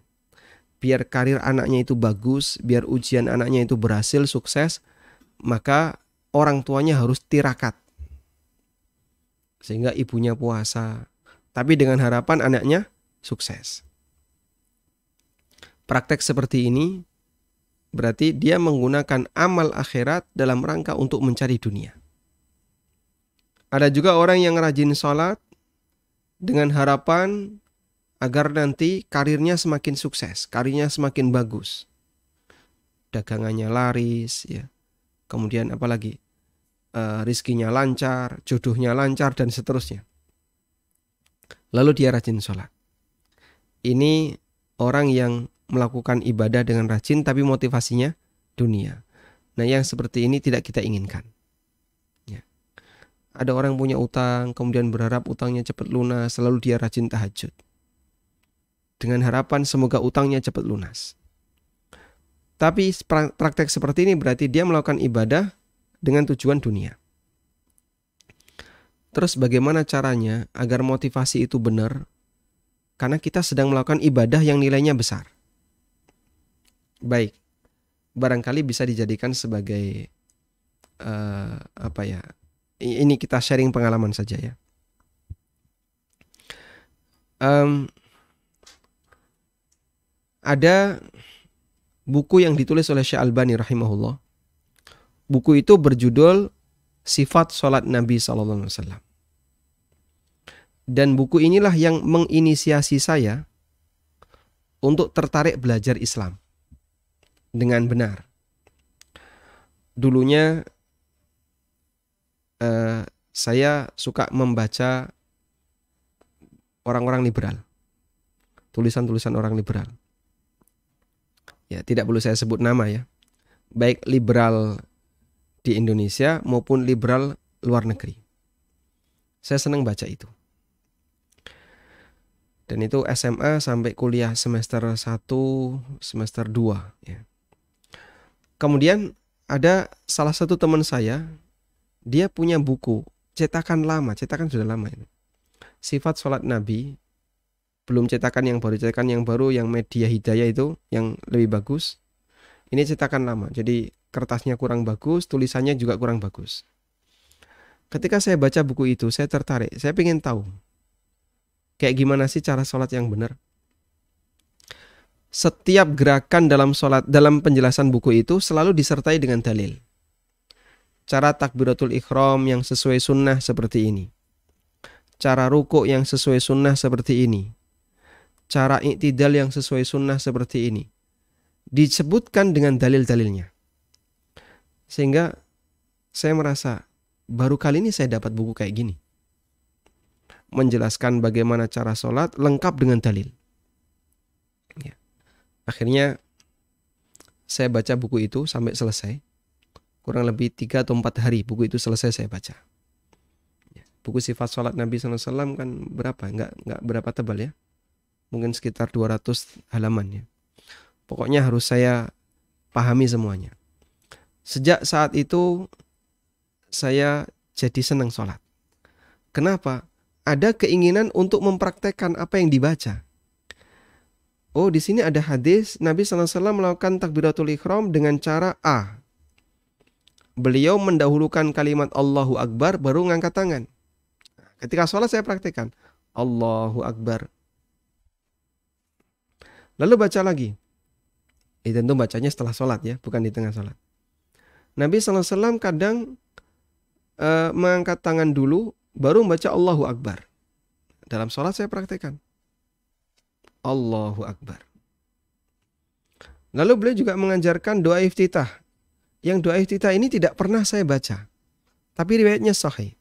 Biar karir anaknya itu bagus, biar ujian anaknya itu berhasil, sukses, maka orang tuanya harus tirakat. Sehingga ibunya puasa, tapi dengan harapan anaknya sukses. Praktek seperti ini berarti dia menggunakan amal akhirat dalam rangka untuk mencari dunia. Ada juga orang yang rajin sholat dengan harapan agar nanti karirnya semakin sukses, karirnya semakin bagus. Dagangannya laris ya. Kemudian apalagi? Uh, rizkinya lancar, jodohnya lancar dan seterusnya. Lalu dia rajin sholat. Ini orang yang melakukan ibadah dengan rajin tapi motivasinya dunia. Nah yang seperti ini tidak kita inginkan. Ya. Ada orang punya utang kemudian berharap utangnya cepat lunas, selalu dia rajin tahajud dengan harapan semoga utangnya cepat lunas. Tapi praktek seperti ini berarti dia melakukan ibadah dengan tujuan dunia. Terus bagaimana caranya agar motivasi itu benar? Karena kita sedang melakukan ibadah yang nilainya besar. Baik, barangkali bisa dijadikan sebagai uh, apa ya? Ini kita sharing pengalaman saja ya. Um, ada buku yang ditulis oleh Syekh Albani rahimahullah. Buku itu berjudul Sifat Salat Nabi Sallallahu Alaihi Wasallam. Dan buku inilah yang menginisiasi saya untuk tertarik belajar Islam dengan benar. Dulunya eh, saya suka membaca orang-orang liberal, tulisan-tulisan orang liberal ya tidak perlu saya sebut nama ya, baik liberal di Indonesia maupun liberal luar negeri. Saya senang baca itu. Dan itu SMA sampai kuliah semester 1, semester 2 ya. Kemudian ada salah satu teman saya, dia punya buku cetakan lama, cetakan sudah lama ini. Sifat sholat Nabi belum cetakan yang baru cetakan yang baru yang media hidayah itu yang lebih bagus ini cetakan lama jadi kertasnya kurang bagus tulisannya juga kurang bagus ketika saya baca buku itu saya tertarik saya ingin tahu kayak gimana sih cara sholat yang benar setiap gerakan dalam sholat dalam penjelasan buku itu selalu disertai dengan dalil cara takbiratul ikhram yang sesuai sunnah seperti ini cara rukuk yang sesuai sunnah seperti ini cara iktidal yang sesuai sunnah seperti ini disebutkan dengan dalil-dalilnya sehingga saya merasa baru kali ini saya dapat buku kayak gini menjelaskan bagaimana cara sholat lengkap dengan dalil ya. akhirnya saya baca buku itu sampai selesai kurang lebih tiga atau empat hari buku itu selesai saya baca ya. buku sifat sholat Nabi SAW kan berapa nggak nggak berapa tebal ya mungkin sekitar 200 halaman ya. Pokoknya harus saya pahami semuanya. Sejak saat itu saya jadi senang sholat. Kenapa? Ada keinginan untuk mempraktekkan apa yang dibaca. Oh, di sini ada hadis Nabi SAW melakukan takbiratul ikhram dengan cara A. Beliau mendahulukan kalimat Allahu Akbar baru ngangkat tangan. Ketika sholat saya praktekkan Allahu Akbar. Lalu baca lagi. Eh, tentu bacanya setelah sholat ya, bukan di tengah sholat. Nabi SAW kadang eh, mengangkat tangan dulu, baru membaca Allahu Akbar. Dalam sholat saya praktekkan. Allahu Akbar. Lalu beliau juga mengajarkan doa iftitah. Yang doa iftitah ini tidak pernah saya baca. Tapi riwayatnya sahih.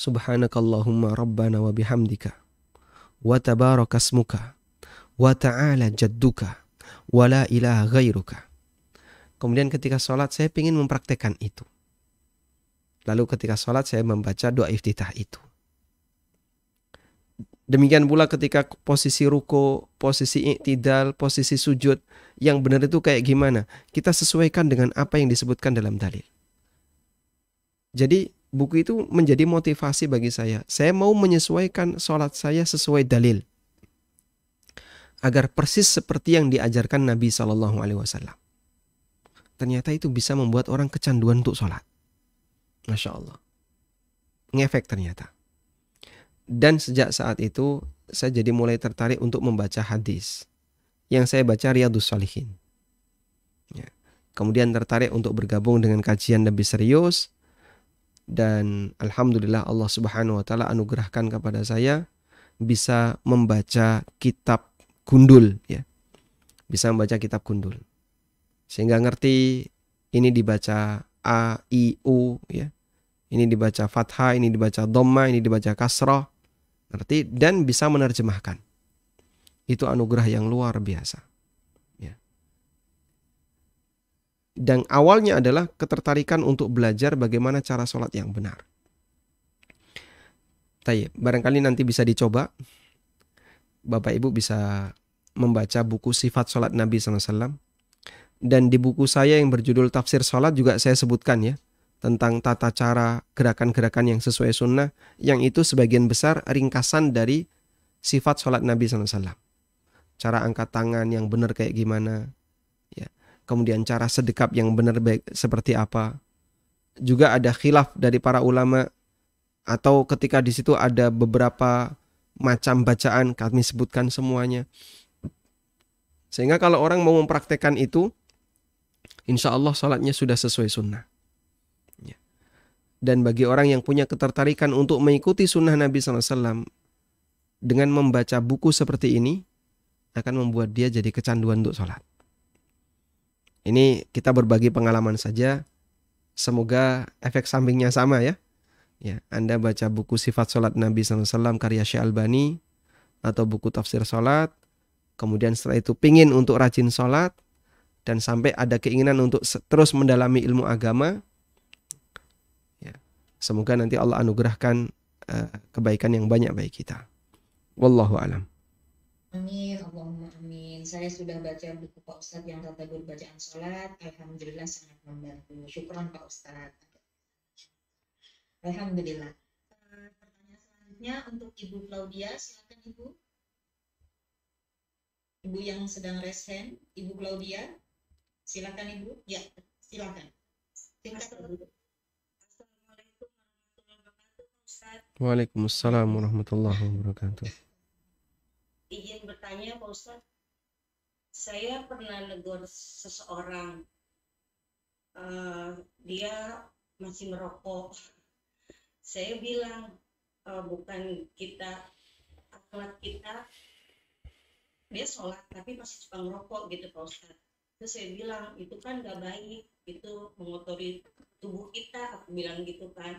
Subhanakallahumma rabbana wa bihamdika wa tabarakasmuka wa ta'ala jadduka wa la ilaha ghairuka. Kemudian ketika sholat saya ingin mempraktekkan itu. Lalu ketika sholat saya membaca doa iftitah itu. Demikian pula ketika posisi ruko, posisi iktidal, posisi sujud yang benar itu kayak gimana? Kita sesuaikan dengan apa yang disebutkan dalam dalil. Jadi buku itu menjadi motivasi bagi saya. Saya mau menyesuaikan sholat saya sesuai dalil agar persis seperti yang diajarkan Nabi Shallallahu Alaihi Wasallam. Ternyata itu bisa membuat orang kecanduan untuk sholat. Masya Allah. Ngefek ternyata. Dan sejak saat itu saya jadi mulai tertarik untuk membaca hadis. Yang saya baca Riyadus Salihin. Ya. Kemudian tertarik untuk bergabung dengan kajian lebih serius. Dan Alhamdulillah Allah Subhanahu Wa Taala anugerahkan kepada saya bisa membaca kitab gundul ya. Bisa membaca kitab gundul. Sehingga ngerti ini dibaca a, i, u ya. Ini dibaca fathah, ini dibaca dhamma, ini dibaca kasroh, Ngerti dan bisa menerjemahkan. Itu anugerah yang luar biasa. Ya. Dan awalnya adalah ketertarikan untuk belajar bagaimana cara sholat yang benar. Tayyip, barangkali nanti bisa dicoba Bapak Ibu bisa membaca buku Sifat Salat Nabi SAW. Dan di buku saya yang berjudul Tafsir Salat juga saya sebutkan ya tentang tata cara gerakan-gerakan yang sesuai sunnah yang itu sebagian besar ringkasan dari sifat sholat Nabi SAW. Cara angkat tangan yang benar kayak gimana, ya. kemudian cara sedekap yang benar baik seperti apa. Juga ada khilaf dari para ulama atau ketika di situ ada beberapa macam bacaan kami sebutkan semuanya. Sehingga kalau orang mau mempraktekkan itu, insya Allah sholatnya sudah sesuai sunnah. Ya. Dan bagi orang yang punya ketertarikan untuk mengikuti sunnah Nabi SAW dengan membaca buku seperti ini, akan membuat dia jadi kecanduan untuk sholat. Ini kita berbagi pengalaman saja. Semoga efek sampingnya sama ya. Ya, Anda baca buku Sifat Salat Nabi SAW karya Syekh Albani atau buku tafsir salat, kemudian setelah itu pingin untuk rajin salat dan sampai ada keinginan untuk terus mendalami ilmu agama. Ya, semoga nanti Allah anugerahkan uh, kebaikan yang banyak bagi kita. Wallahu alam.
Amin, Allahumma amin. Saya sudah baca buku Pak Ustadz yang tata bacaan sholat. Alhamdulillah sangat membantu. Syukuran Pak Ustadz. Alhamdulillah. Pertanyaan selanjutnya untuk Ibu Claudia, silakan Ibu. Ibu yang sedang raise hand, Ibu Claudia, silakan Ibu. Ya, silakan.
Waalaikumsalam warahmatullahi wabarakatuh.
Izin bertanya Pak Ustaz. saya pernah negor seseorang, uh, dia masih merokok saya bilang uh, bukan kita akhlak kita dia sholat tapi masih suka ngerokok gitu pak Ustadz terus saya bilang itu kan gak baik itu mengotori tubuh kita aku bilang gitu kan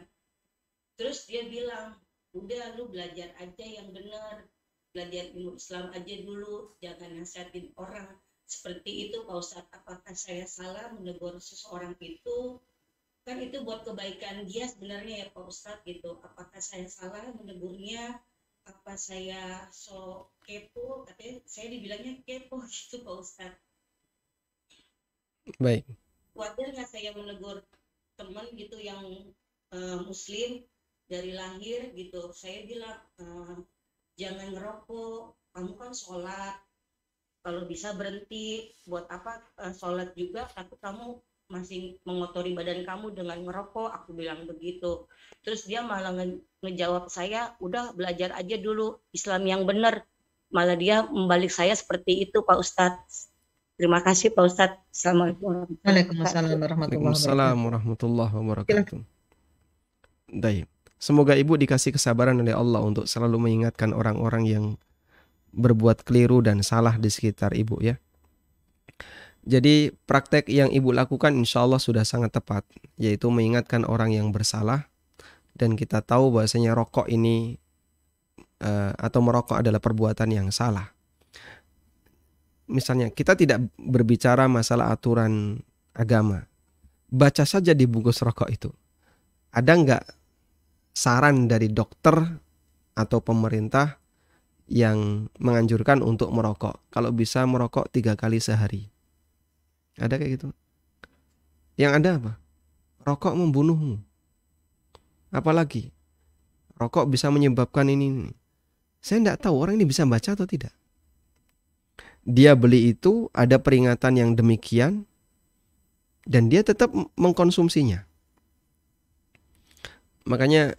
terus dia bilang udah lu belajar aja yang benar belajar ilmu Islam aja dulu jangan nasihatin orang seperti itu Pak Ustadz apakah saya salah menegur seseorang itu kan itu buat kebaikan dia sebenarnya ya Pak Ustadz gitu apakah saya salah menegurnya apa saya so kepo tapi saya dibilangnya kepo gitu Pak Ustadz baik khawatir nggak saya menegur teman gitu yang uh, muslim dari lahir gitu saya bilang uh, jangan ngerokok kamu kan sholat kalau bisa berhenti buat apa uh, sholat juga tapi kamu masih mengotori badan kamu dengan ngerokok aku bilang begitu terus dia malah nge ngejawab saya udah belajar aja dulu Islam yang benar malah dia membalik saya seperti itu Pak Ustadz terima kasih Pak Ustadz Assalamualaikum
warahmatullahi wabarakatuh wabarakatuh Semoga ibu dikasih kesabaran oleh Allah untuk selalu mengingatkan orang-orang yang berbuat keliru dan salah di sekitar ibu ya. Jadi praktek yang ibu lakukan insya Allah sudah sangat tepat, yaitu mengingatkan orang yang bersalah dan kita tahu bahwasanya rokok ini eh, atau merokok adalah perbuatan yang salah. Misalnya kita tidak berbicara masalah aturan agama, baca saja di bungkus rokok itu. Ada nggak saran dari dokter atau pemerintah yang menganjurkan untuk merokok? Kalau bisa merokok tiga kali sehari ada kayak gitu? Yang ada apa? Rokok membunuhmu. Apalagi rokok bisa menyebabkan ini. ini. Saya tidak tahu orang ini bisa baca atau tidak. Dia beli itu ada peringatan yang demikian dan dia tetap mengkonsumsinya. Makanya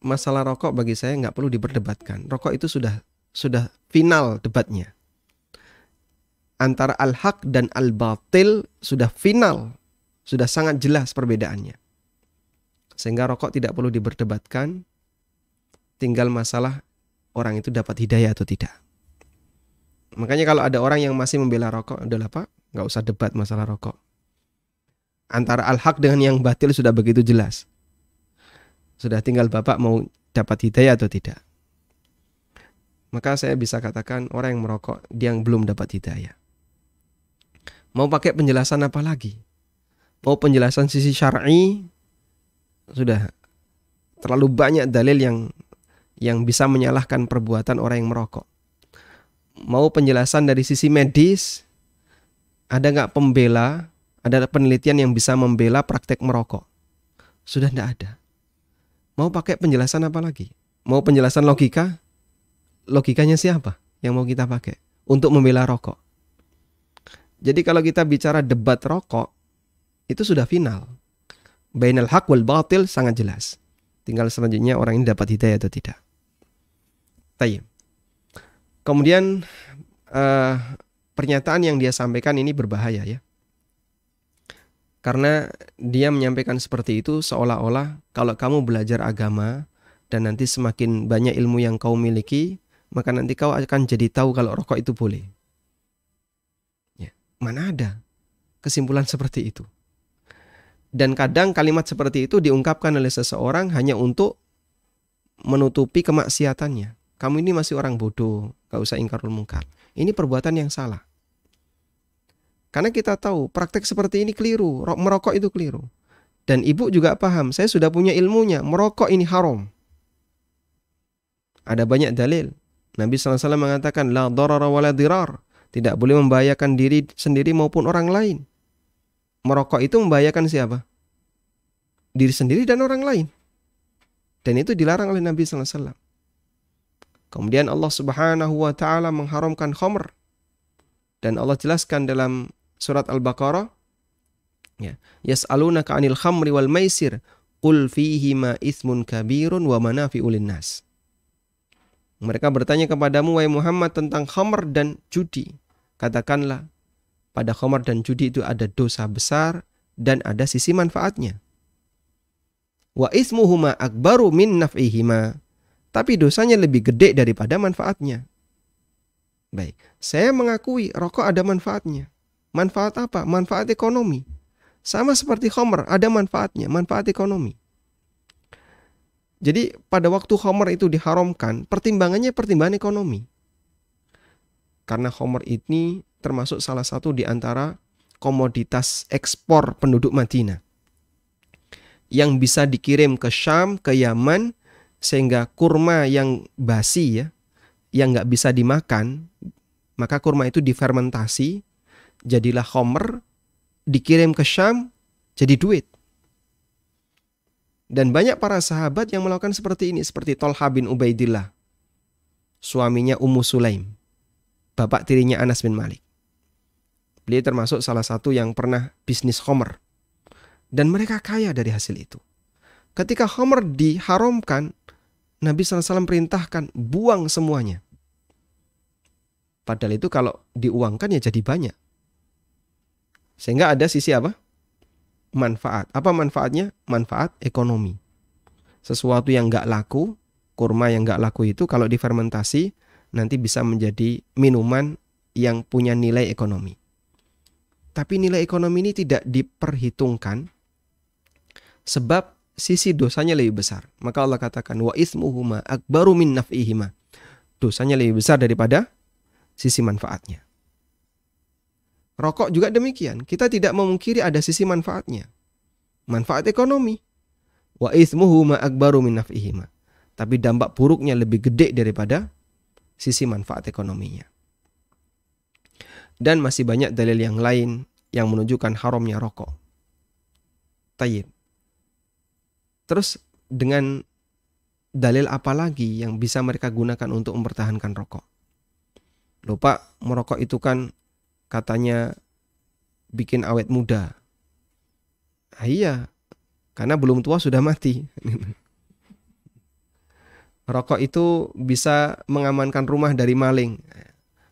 masalah rokok bagi saya nggak perlu diperdebatkan. Rokok itu sudah sudah final debatnya antara al-haq dan al-batil sudah final, sudah sangat jelas perbedaannya. Sehingga rokok tidak perlu diberdebatkan, tinggal masalah orang itu dapat hidayah atau tidak. Makanya kalau ada orang yang masih membela rokok, adalah Pak, nggak usah debat masalah rokok. Antara al-haq dengan yang batil sudah begitu jelas. Sudah tinggal Bapak mau dapat hidayah atau tidak maka saya bisa katakan orang yang merokok dia yang belum dapat hidayah. Mau pakai penjelasan apa lagi? Mau penjelasan sisi syar'i? Sudah terlalu banyak dalil yang yang bisa menyalahkan perbuatan orang yang merokok. Mau penjelasan dari sisi medis? Ada nggak pembela? Ada penelitian yang bisa membela praktek merokok? Sudah tidak ada. Mau pakai penjelasan apa lagi? Mau penjelasan logika? Logikanya siapa yang mau kita pakai untuk membela rokok? Jadi kalau kita bicara debat rokok, itu sudah final. Bainal haq wal batil sangat jelas. Tinggal selanjutnya orang ini dapat hidayah atau tidak. Tayyib. Kemudian uh, pernyataan yang dia sampaikan ini berbahaya ya. Karena dia menyampaikan seperti itu seolah-olah kalau kamu belajar agama dan nanti semakin banyak ilmu yang kau miliki, maka nanti kau akan jadi tahu kalau rokok itu boleh. Mana ada kesimpulan seperti itu? Dan kadang kalimat seperti itu diungkapkan oleh seseorang hanya untuk menutupi kemaksiatannya. Kamu ini masih orang bodoh, gak usah ingkarul mungkar. Ini perbuatan yang salah. Karena kita tahu praktek seperti ini keliru, merokok itu keliru. Dan ibu juga paham, saya sudah punya ilmunya, merokok ini haram. Ada banyak dalil. Nabi SAW mengatakan, La wa la dirar. Tidak boleh membahayakan diri sendiri maupun orang lain. Merokok itu membahayakan siapa? Diri sendiri dan orang lain. Dan itu dilarang oleh Nabi sallallahu alaihi wasallam. Kemudian Allah Subhanahu wa taala mengharamkan khamr. Dan Allah jelaskan dalam surat Al-Baqarah ya, yas'alunaka 'anil khamri wal maisir qul fihima ithmun kabirun wa manafi'ul nas. Mereka bertanya kepadamu wahai Muhammad tentang khamr dan judi. Katakanlah, pada khamar dan judi itu ada dosa besar dan ada sisi manfaatnya. Wa ismuhuma akbaru min naf'ihima. Tapi dosanya lebih gede daripada manfaatnya. Baik, saya mengakui rokok ada manfaatnya. Manfaat apa? Manfaat ekonomi. Sama seperti khamar, ada manfaatnya, manfaat ekonomi. Jadi pada waktu khamar itu diharamkan, pertimbangannya pertimbangan ekonomi. Karena Homer ini termasuk salah satu di antara komoditas ekspor penduduk Madinah yang bisa dikirim ke Syam, ke Yaman, sehingga kurma yang basi ya, yang nggak bisa dimakan, maka kurma itu difermentasi, jadilah homer, dikirim ke Syam, jadi duit. Dan banyak para sahabat yang melakukan seperti ini, seperti Tolha bin Ubaidillah, suaminya Ummu Sulaim bapak tirinya Anas bin Malik. Beliau termasuk salah satu yang pernah bisnis homer. Dan mereka kaya dari hasil itu. Ketika homer diharamkan, Nabi SAW perintahkan buang semuanya. Padahal itu kalau diuangkan ya jadi banyak. Sehingga ada sisi apa? Manfaat. Apa manfaatnya? Manfaat ekonomi. Sesuatu yang nggak laku, kurma yang nggak laku itu kalau difermentasi nanti bisa menjadi minuman yang punya nilai ekonomi. Tapi nilai ekonomi ini tidak diperhitungkan sebab sisi dosanya lebih besar. Maka Allah katakan wa ismuhuma akbaru min naf'ihima. Dosanya lebih besar daripada sisi manfaatnya. Rokok juga demikian. Kita tidak memungkiri ada sisi manfaatnya. Manfaat ekonomi. Wa ismuhuma akbaru min naf'ihima. Tapi dampak buruknya lebih gede daripada sisi manfaat ekonominya. Dan masih banyak dalil yang lain yang menunjukkan haramnya rokok. Tayyib. Terus dengan dalil apa lagi yang bisa mereka gunakan untuk mempertahankan rokok? Lupa merokok itu kan katanya bikin awet muda. Ah iya, karena belum tua sudah mati. Rokok itu bisa mengamankan rumah dari maling.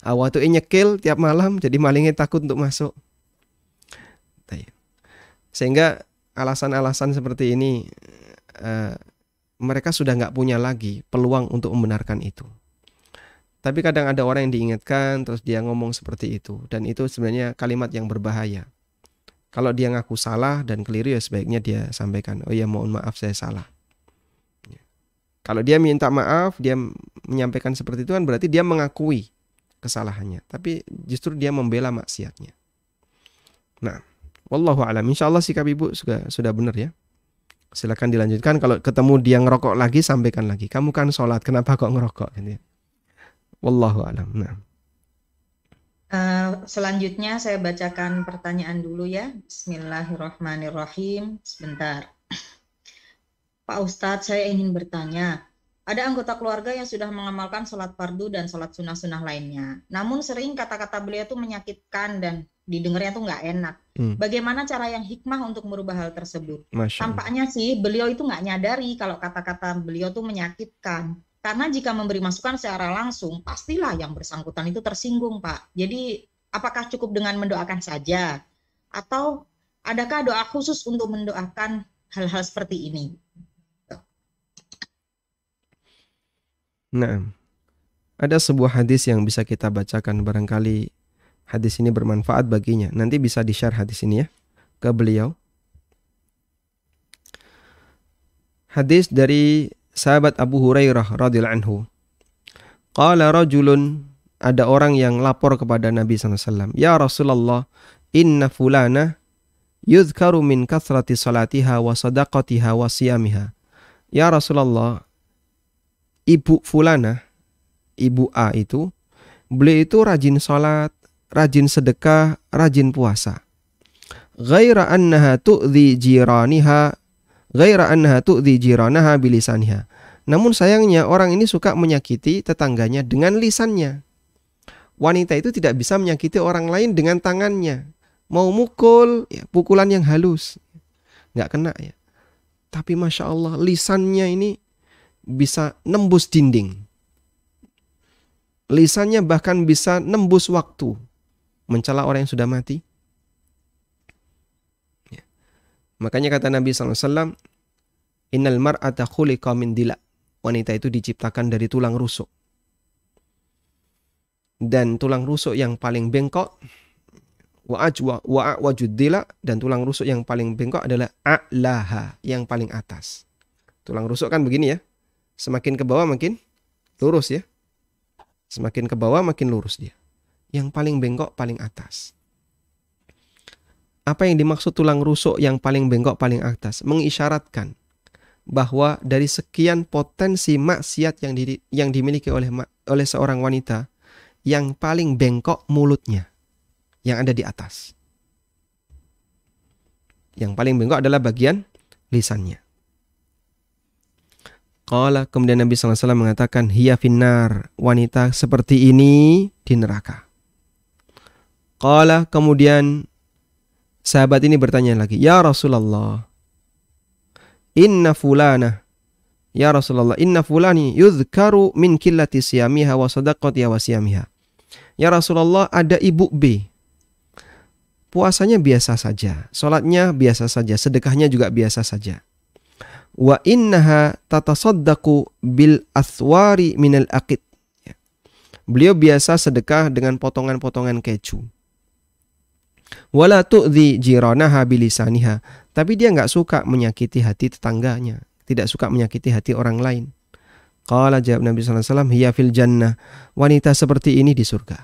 Waktu ini nyekil tiap malam jadi malingnya takut untuk masuk. Sehingga alasan-alasan seperti ini eh, mereka sudah nggak punya lagi peluang untuk membenarkan itu. Tapi kadang ada orang yang diingatkan terus dia ngomong seperti itu dan itu sebenarnya kalimat yang berbahaya. Kalau dia ngaku salah dan keliru ya sebaiknya dia sampaikan, "Oh ya mohon maaf saya salah." Kalau dia minta maaf, dia menyampaikan seperti itu kan berarti dia mengakui kesalahannya, tapi justru dia membela maksiatnya. Nah, wallahu alam. Insya Allah sikap ibu sudah sudah benar ya. Silakan dilanjutkan. Kalau ketemu dia ngerokok lagi, sampaikan lagi. Kamu kan sholat, kenapa kok ngerokok? Gitu ya. Wallahu alam. Nah.
Uh, selanjutnya saya bacakan pertanyaan dulu ya. Bismillahirrahmanirrahim. Sebentar. Pak Ustadz, saya ingin bertanya. Ada anggota keluarga yang sudah mengamalkan sholat fardu dan sholat sunnah-sunnah lainnya. Namun sering kata-kata beliau itu menyakitkan dan didengarnya itu nggak enak. Hmm. Bagaimana cara yang hikmah untuk merubah hal tersebut? Tampaknya sih beliau itu nggak nyadari kalau kata-kata beliau itu menyakitkan. Karena jika memberi masukan secara langsung, pastilah yang bersangkutan itu tersinggung, Pak. Jadi, apakah cukup dengan mendoakan saja? Atau adakah doa khusus untuk mendoakan hal-hal seperti ini?
Nah, ada sebuah hadis yang bisa kita bacakan barangkali hadis ini bermanfaat baginya. Nanti bisa di-share hadis ini ya ke beliau. Hadis dari sahabat Abu Hurairah radhiyallahu anhu. Qala rajulun ada orang yang lapor kepada Nabi SAW. Ya Rasulullah, inna fulana yudhkaru min kathrati salatiha wa sadaqatiha wa siyamiha. Ya Rasulullah, ibu fulana, ibu A itu, beliau itu rajin sholat, rajin sedekah, rajin puasa. Ghaira annaha tu'zi jiraniha, ghaira annaha tu'zi jiranaha bilisaniha. Namun sayangnya orang ini suka menyakiti tetangganya dengan lisannya. Wanita itu tidak bisa menyakiti orang lain dengan tangannya. Mau mukul, ya, pukulan yang halus. Nggak kena ya. Tapi Masya Allah lisannya ini bisa nembus dinding. Lisannya bahkan bisa nembus waktu, mencela orang yang sudah mati. Ya. Makanya kata Nabi SAW, Innal mar'ata khuliqa min dila. Wanita itu diciptakan dari tulang rusuk. Dan tulang rusuk yang paling bengkok, wa'ajwa wa'ajud dila, dan tulang rusuk yang paling bengkok adalah a'laha, yang paling atas. Tulang rusuk kan begini ya, Semakin ke bawah makin lurus ya. Semakin ke bawah makin lurus dia. Yang paling bengkok paling atas. Apa yang dimaksud tulang rusuk yang paling bengkok paling atas? Mengisyaratkan bahwa dari sekian potensi maksiat yang di, yang dimiliki oleh oleh seorang wanita, yang paling bengkok mulutnya yang ada di atas. Yang paling bengkok adalah bagian lisannya. Qala kemudian Nabi Alaihi Wasallam mengatakan hiya finnar wanita seperti ini di neraka. Qala kemudian sahabat ini bertanya lagi, "Ya Rasulullah, inna fulana Ya Rasulullah, inna fulani yuzkaru min killati siyamiha wa sadaqatiha wa siyamiha. Ya Rasulullah, ada ibu B. Puasanya biasa saja, sholatnya biasa saja, sedekahnya juga biasa saja wa innaha tatasaddaqu bil min minal aqid. Ya. Beliau biasa sedekah dengan potongan-potongan keju. Wala tu'dhi jiranaha bilisaniha. Tapi dia nggak suka menyakiti hati tetangganya. Tidak suka menyakiti hati orang lain. Qala jawab Nabi sallallahu alaihi wasallam, "Hiya fil jannah." Wanita seperti ini di surga.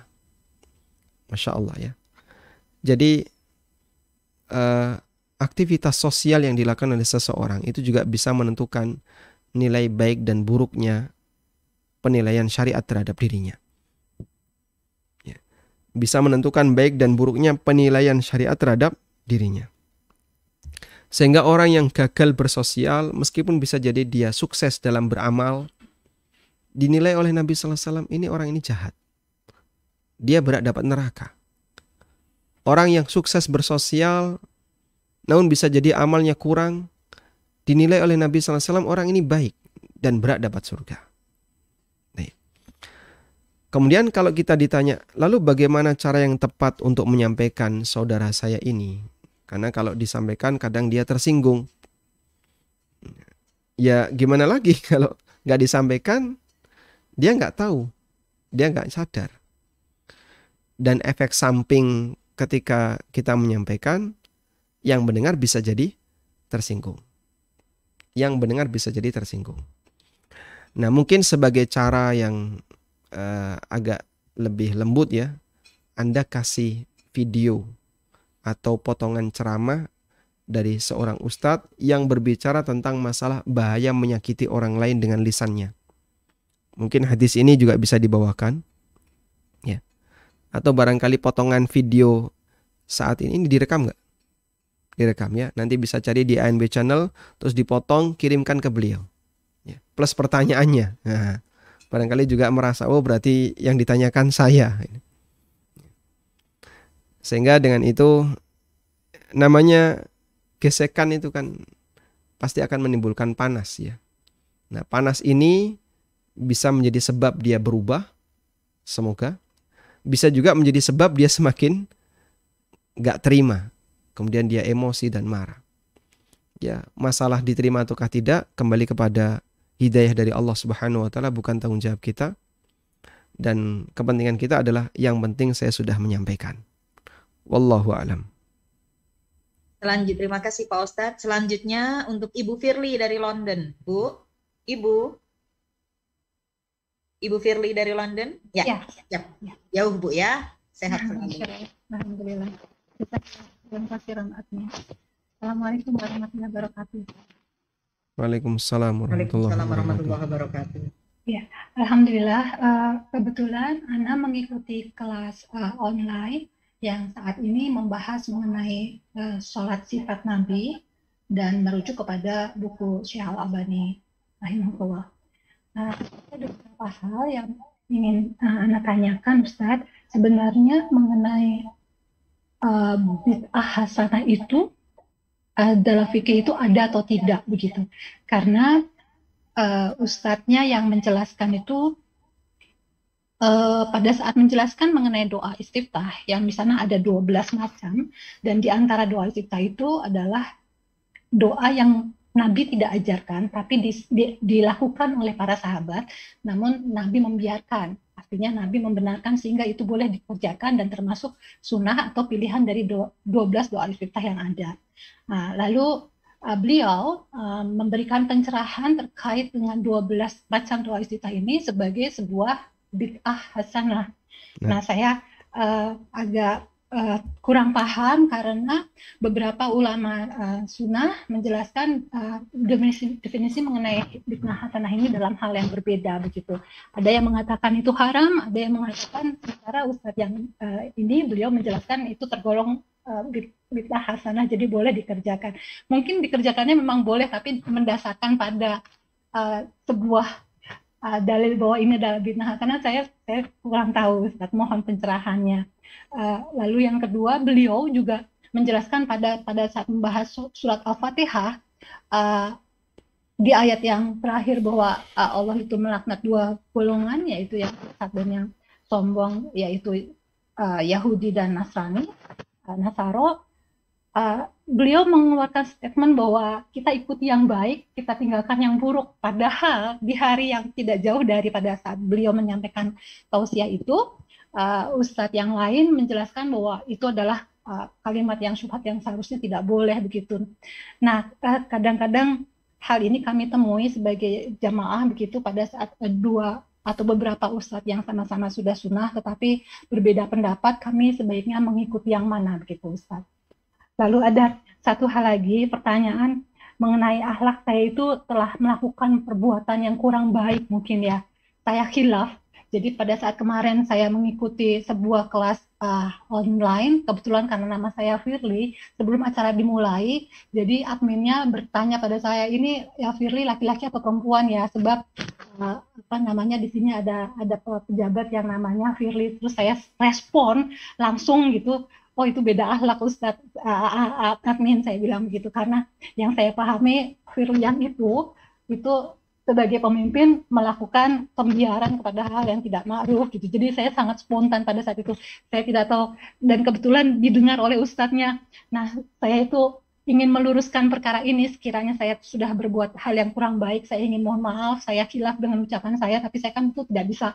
Masya Allah ya. Jadi uh, aktivitas sosial yang dilakukan oleh seseorang itu juga bisa menentukan nilai baik dan buruknya penilaian syariat terhadap dirinya. Ya. Bisa menentukan baik dan buruknya penilaian syariat terhadap dirinya. Sehingga orang yang gagal bersosial, meskipun bisa jadi dia sukses dalam beramal, dinilai oleh Nabi SAW ini orang ini jahat. Dia berat dapat neraka. Orang yang sukses bersosial namun bisa jadi amalnya kurang, dinilai oleh Nabi SAW orang ini baik dan berat dapat surga. Kemudian kalau kita ditanya, lalu bagaimana cara yang tepat untuk menyampaikan saudara saya ini? Karena kalau disampaikan kadang dia tersinggung. Ya gimana lagi kalau nggak disampaikan, dia nggak tahu, dia nggak sadar. Dan efek samping ketika kita menyampaikan, yang mendengar bisa jadi tersinggung. Yang mendengar bisa jadi tersinggung. Nah, mungkin sebagai cara yang uh, agak lebih lembut ya, Anda kasih video atau potongan ceramah dari seorang ustadz yang berbicara tentang masalah bahaya menyakiti orang lain dengan lisannya. Mungkin hadis ini juga bisa dibawakan. Ya. Atau barangkali potongan video saat ini, ini direkam nggak? direkam ya Nanti bisa cari di ANB channel, terus dipotong, kirimkan ke beliau. Ya, plus pertanyaannya. Nah, barangkali juga merasa, oh berarti yang ditanyakan saya. Sehingga dengan itu namanya gesekan itu kan pasti akan menimbulkan panas ya. Nah panas ini bisa menjadi sebab dia berubah, semoga. Bisa juga menjadi sebab dia semakin gak terima, kemudian dia emosi dan marah. Ya, masalah diterima ataukah tidak kembali kepada hidayah dari Allah Subhanahu wa taala bukan tanggung jawab kita. Dan kepentingan kita adalah yang penting saya sudah menyampaikan. Wallahu alam.
Selanjutnya, terima kasih Pak Ustaz. Selanjutnya untuk Ibu Firly dari London. Bu, Ibu, Ibu Firly dari London? Ya. Ya. Ya. Jauh Bu ya.
Sehat ya, selalu. Alhamdulillah. Alhamdulillah dan pasti admin. Assalamualaikum warahmatullahi wabarakatuh.
Waalaikumsalam warahmatullahi,
wabarakatuh.
Ya, alhamdulillah eh, kebetulan Ana mengikuti kelas eh, online yang saat ini membahas mengenai eh, sholat sifat Nabi dan merujuk kepada buku Syekh Al-Albani rahimahullah. Nah, ada beberapa hal yang ingin uh, Ana tanyakan Ustadz, sebenarnya mengenai uh, bid'ah hasanah itu uh, dalam fikih itu ada atau tidak begitu. Karena uh, ustadznya yang menjelaskan itu uh, pada saat menjelaskan mengenai doa istiftah yang di sana ada 12 macam dan di antara doa istiftah itu adalah doa yang Nabi tidak ajarkan, tapi di, di, dilakukan oleh para sahabat. Namun Nabi membiarkan Artinya Nabi membenarkan sehingga itu boleh dikerjakan dan termasuk sunnah atau pilihan dari 12 doa al fitah yang ada. Nah, lalu uh, beliau uh, memberikan pencerahan terkait dengan 12 bacaan doa al-fitah ini sebagai sebuah bid'ah hasanah. Nah, nah saya uh, agak Eh, kurang paham karena beberapa ulama uh, sunnah menjelaskan uh, definisi, definisi mengenai fitnah hasanah ini dalam hal yang berbeda begitu. Ada yang mengatakan itu haram, ada yang mengatakan secara ustadz yang uh, ini beliau menjelaskan itu tergolong uh, bid'ah hasanah jadi boleh dikerjakan. Mungkin dikerjakannya memang boleh tapi mendasarkan pada uh, sebuah uh, dalil bahwa ini adalah bid'ah karena saya saya kurang tahu Ustaz mohon pencerahannya uh, lalu yang kedua beliau juga menjelaskan pada pada saat membahas surat al-fatihah uh, di ayat yang terakhir bahwa uh, Allah itu melaknat dua golongan yaitu yang satu yang sombong yaitu uh, Yahudi dan Nasrani uh, Nasaro uh, beliau mengeluarkan statement bahwa kita ikuti yang baik, kita tinggalkan yang buruk. Padahal di hari yang tidak jauh dari pada saat beliau menyampaikan tausiah itu, uh, ustadz yang lain menjelaskan bahwa itu adalah uh, kalimat yang syubhat yang seharusnya tidak boleh begitu. Nah, kadang-kadang hal ini kami temui sebagai jamaah begitu pada saat dua atau beberapa ustadz yang sama-sama sudah sunnah tetapi berbeda pendapat kami sebaiknya mengikuti yang mana begitu ustadz Lalu ada satu hal lagi pertanyaan mengenai akhlak saya itu telah melakukan perbuatan yang kurang baik mungkin ya. Saya khilaf. Jadi pada saat kemarin saya mengikuti sebuah kelas uh, online, kebetulan karena nama saya Firly, sebelum acara dimulai, jadi adminnya bertanya pada saya ini ya Firly laki-laki atau perempuan ya, sebab uh, apa namanya di sini ada ada pejabat yang namanya Firly, terus saya respon langsung gitu oh itu beda ahlak Ustadz admin saya bilang begitu karena yang saya pahami Firlian itu itu sebagai pemimpin melakukan pembiaran kepada hal yang tidak ma'ruf gitu. Jadi saya sangat spontan pada saat itu. Saya tidak tahu dan kebetulan didengar oleh ustadznya. Nah, saya itu ingin meluruskan perkara ini sekiranya saya sudah berbuat hal yang kurang baik, saya ingin mohon maaf, saya khilaf dengan ucapan saya tapi saya kan itu tidak bisa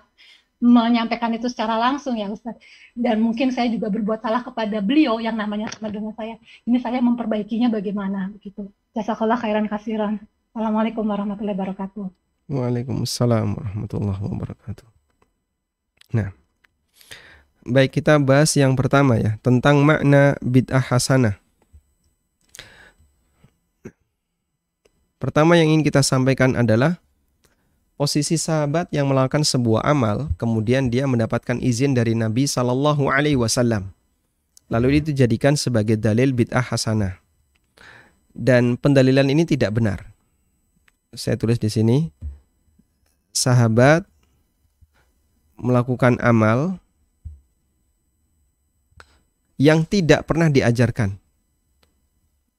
menyampaikan itu secara langsung ya Ustaz. Dan mungkin saya juga berbuat salah kepada beliau yang namanya sama dengan saya. Ini saya memperbaikinya bagaimana begitu. Jazakallah khairan kasiran. Assalamualaikum warahmatullahi wabarakatuh.
Waalaikumsalam warahmatullahi wabarakatuh. Nah, baik kita bahas yang pertama ya tentang makna bid'ah hasanah. Pertama yang ingin kita sampaikan adalah posisi sahabat yang melakukan sebuah amal kemudian dia mendapatkan izin dari Nabi Shallallahu Alaihi Wasallam lalu itu jadikan sebagai dalil bid'ah hasanah dan pendalilan ini tidak benar saya tulis di sini sahabat melakukan amal yang tidak pernah diajarkan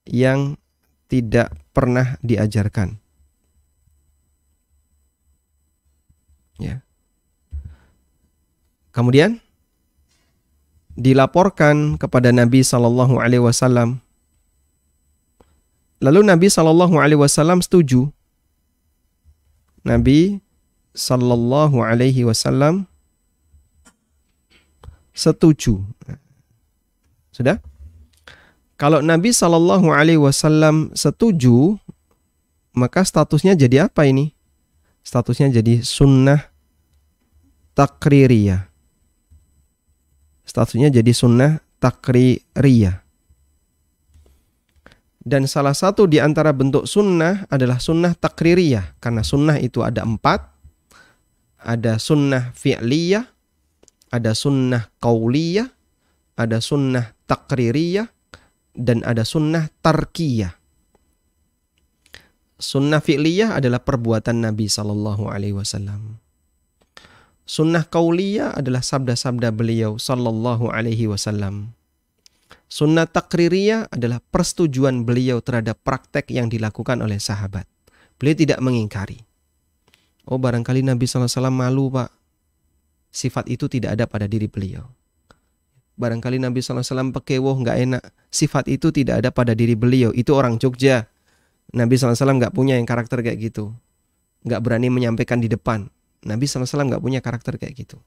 yang tidak pernah diajarkan Ya. Kemudian dilaporkan kepada Nabi Shallallahu Alaihi Wasallam. Lalu Nabi Shallallahu Alaihi Wasallam setuju. Nabi Shallallahu Alaihi Wasallam setuju. Sudah? Kalau Nabi Shallallahu Alaihi Wasallam setuju, maka statusnya jadi apa ini? Statusnya jadi sunnah takririyah. Statusnya jadi sunnah takririyah. Dan salah satu di antara bentuk sunnah adalah sunnah takririyah. Karena sunnah itu ada empat. Ada sunnah fi'liyah, ada sunnah kauliyah, ada sunnah takririyah, dan ada sunnah tarkiyah. Sunnah fi'liyah adalah perbuatan Nabi Shallallahu Alaihi Wasallam. Sunnah kauliyah adalah sabda-sabda beliau sallallahu alaihi wasallam. Sunnah takririyah adalah persetujuan beliau terhadap praktek yang dilakukan oleh sahabat. Beliau tidak mengingkari. Oh barangkali Nabi SAW malu pak. Sifat itu tidak ada pada diri beliau. Barangkali Nabi SAW pekewoh nggak enak. Sifat itu tidak ada pada diri beliau. Itu orang Jogja. Nabi SAW nggak punya yang karakter kayak gitu. Nggak berani menyampaikan di depan Nabi SAW nggak punya karakter kayak gitu.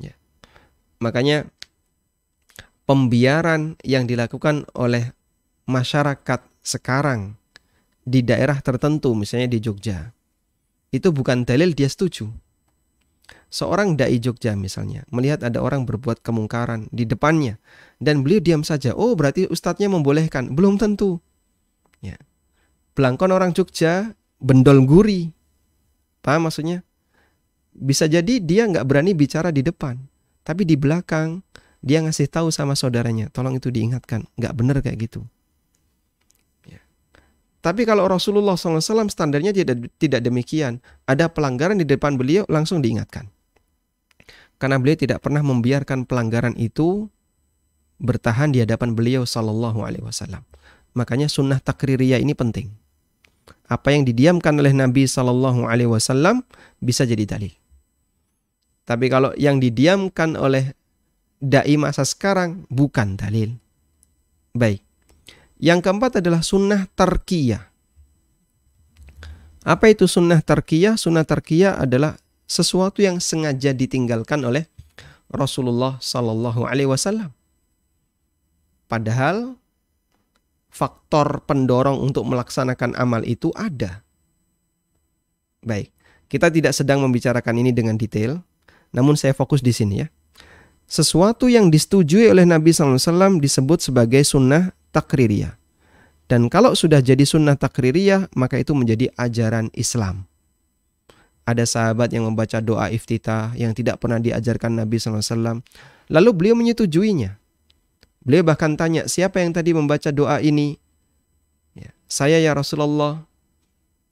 Ya. Makanya pembiaran yang dilakukan oleh masyarakat sekarang di daerah tertentu, misalnya di Jogja, itu bukan dalil dia setuju. Seorang dai Jogja misalnya melihat ada orang berbuat kemungkaran di depannya dan beliau diam saja. Oh berarti ustadznya membolehkan? Belum tentu. Ya. Belangkon orang Jogja bendol guri. Paham maksudnya? Bisa jadi dia nggak berani bicara di depan, tapi di belakang dia ngasih tahu sama saudaranya, tolong itu diingatkan, nggak benar kayak gitu. Ya. Tapi kalau Rasulullah SAW standarnya tidak tidak demikian, ada pelanggaran di depan beliau langsung diingatkan. Karena beliau tidak pernah membiarkan pelanggaran itu bertahan di hadapan beliau Sallallahu Alaihi Wasallam. Makanya sunnah takririyah ini penting. Apa yang didiamkan oleh Nabi Sallallahu Alaihi Wasallam bisa jadi dalil. Tapi kalau yang didiamkan oleh dai masa sekarang bukan dalil. Baik. Yang keempat adalah sunnah terkiyah. Apa itu sunnah terkiyah? Sunnah terkiyah adalah sesuatu yang sengaja ditinggalkan oleh Rasulullah Sallallahu Alaihi Wasallam. Padahal faktor pendorong untuk melaksanakan amal itu ada. Baik, kita tidak sedang membicarakan ini dengan detail, namun saya fokus di sini ya. Sesuatu yang disetujui oleh Nabi SAW disebut sebagai sunnah takririyah. Dan kalau sudah jadi sunnah takririyah, maka itu menjadi ajaran Islam. Ada sahabat yang membaca doa iftitah yang tidak pernah diajarkan Nabi SAW. Lalu beliau menyetujuinya. Beliau bahkan tanya, siapa yang tadi membaca doa ini? Ya, saya ya Rasulullah.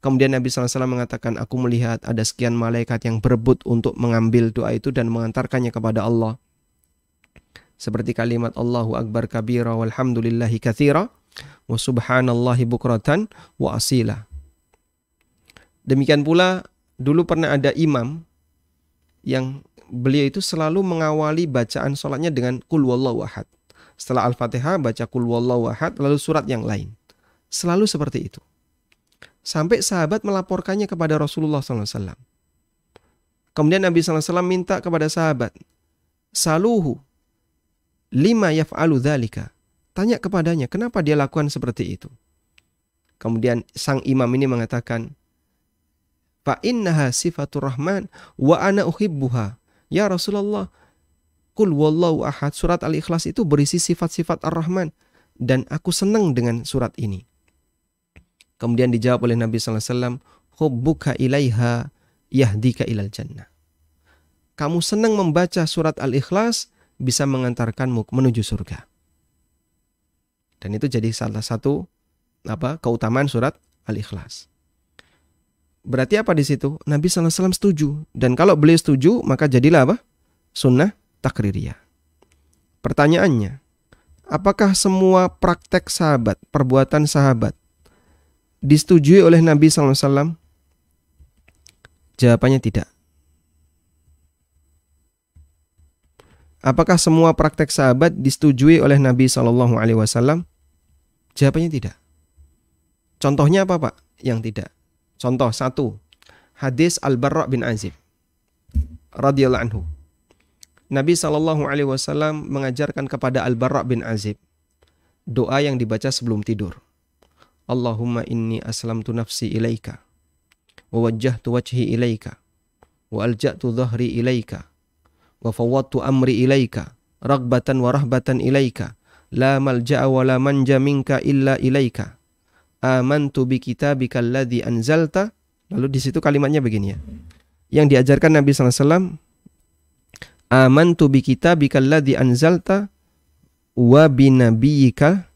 Kemudian Nabi SAW mengatakan, aku melihat ada sekian malaikat yang berebut untuk mengambil doa itu dan mengantarkannya kepada Allah. Seperti kalimat Allahu Akbar kabira walhamdulillahi kathira wa subhanallahi bukratan wa asila. Demikian pula dulu pernah ada imam yang beliau itu selalu mengawali bacaan sholatnya dengan kul wallahu ahad. Setelah Al-Fatihah baca kul wallahu ahad lalu surat yang lain. Selalu seperti itu sampai sahabat melaporkannya kepada Rasulullah SAW. Kemudian Nabi SAW minta kepada sahabat, Saluhu, lima yaf'alu dhalika. Tanya kepadanya, kenapa dia lakukan seperti itu? Kemudian sang imam ini mengatakan, Fa innaha sifatur rahman wa ana uhibbuha. Ya Rasulullah, Kul wallahu ahad. Surat Al-Ikhlas itu berisi sifat-sifat Ar-Rahman. Dan aku senang dengan surat ini. Kemudian dijawab oleh Nabi saw, "Hubbuka ilaiha yahdika ilal jannah." Kamu senang membaca surat Al-Ikhlas bisa mengantarkanmu menuju surga. Dan itu jadi salah satu apa keutamaan surat Al-Ikhlas. Berarti apa di situ? Nabi saw setuju dan kalau beliau setuju maka jadilah apa? Sunnah takririyah. Pertanyaannya, apakah semua praktek sahabat, perbuatan sahabat disetujui oleh Nabi SAW? Jawabannya tidak. Apakah semua praktek sahabat disetujui oleh Nabi Shallallahu Alaihi Wasallam? Jawabannya tidak. Contohnya apa pak? Yang tidak. Contoh satu, hadis Al Barra bin Azib radhiyallahu anhu. Nabi Shallallahu Alaihi Wasallam mengajarkan kepada Al Barra bin Azib doa yang dibaca sebelum tidur. Allahumma inni aslamtu nafsi ilaika wa wajjahtu wajhi ilaika wa alja'tu dhahri ilaika wa fawwadtu amri ilaika ragbatan wa rahbatan ilaika la malja'a wa la manja minka illa ilaika amantu bi kitabika alladhi anzalta lalu di situ kalimatnya begini ya yang diajarkan Nabi SAW amantu bi kitabika alladhi anzalta wa bi nabiyyika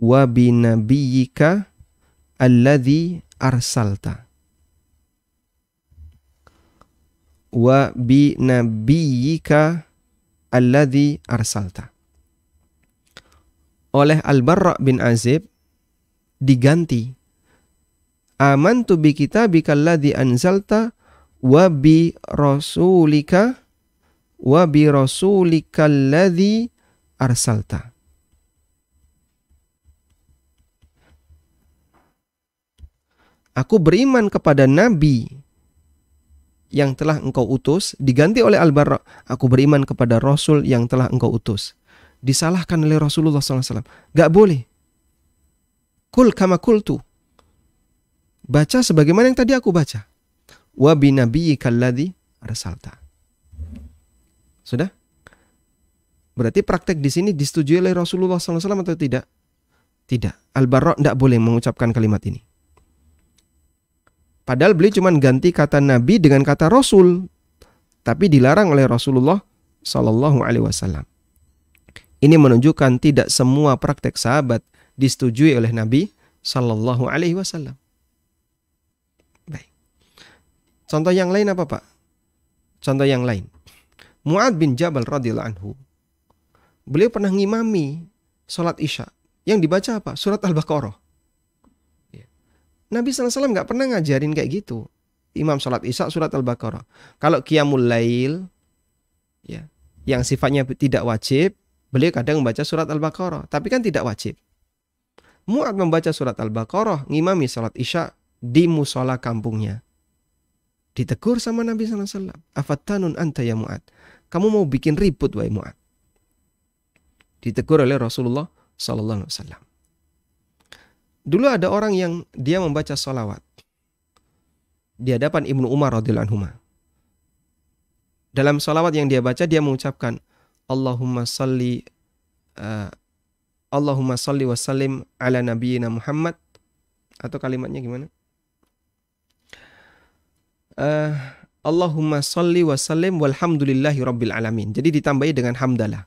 wa binabiyyika alladhi arsalta wa binabiyyika alladhi arsalta oleh Al-Barra bin Azib diganti amantu bi kitabika alladhi anzalta wa bi rasulika wa bi rasulika alladhi arsalta Aku beriman kepada Nabi yang telah engkau utus diganti oleh Al-Barra. Aku beriman kepada Rasul yang telah engkau utus. Disalahkan oleh Rasulullah SAW. Gak boleh. Kul kama tu. Baca sebagaimana yang tadi aku baca. Wa binabiyikalladhi arsalta. Sudah? Berarti praktek di sini disetujui oleh Rasulullah SAW atau tidak? Tidak. Al-Barra tidak boleh mengucapkan kalimat ini. Padahal beliau cuma ganti kata Nabi dengan kata Rasul, tapi dilarang oleh Rasulullah Sallallahu Alaihi Wasallam. Ini menunjukkan tidak semua praktek sahabat disetujui oleh Nabi Sallallahu Alaihi Wasallam. Baik. Contoh yang lain apa Pak? Contoh yang lain. Mu'ad bin Jabal radhiyallahu anhu. Beliau pernah ngimami sholat isya. Yang dibaca apa? Surat Al-Baqarah. Nabi SAW nggak pernah ngajarin kayak gitu. Imam sholat isya surat al-baqarah. Kalau qiyamul lail, ya, yang sifatnya tidak wajib, beliau kadang membaca surat al-baqarah, tapi kan tidak wajib. Muat membaca surat al-baqarah, ngimami sholat isya di musola kampungnya. Ditegur sama Nabi SAW. Afatanun anta ya Mu'ad. Kamu mau bikin ribut wahai Mu'ad. Ditegur oleh Rasulullah SAW. Dulu ada orang yang dia membaca solawat di hadapan Ibnu Umar radhiyallahu anhu. Dalam solawat yang dia baca dia mengucapkan Allahumma salli uh, Allahumma salli wa sallim ala nabiyyina Muhammad atau kalimatnya gimana? Uh, Allahumma salli wa sallim walhamdulillahi rabbil alamin. Jadi ditambahi dengan hamdalah.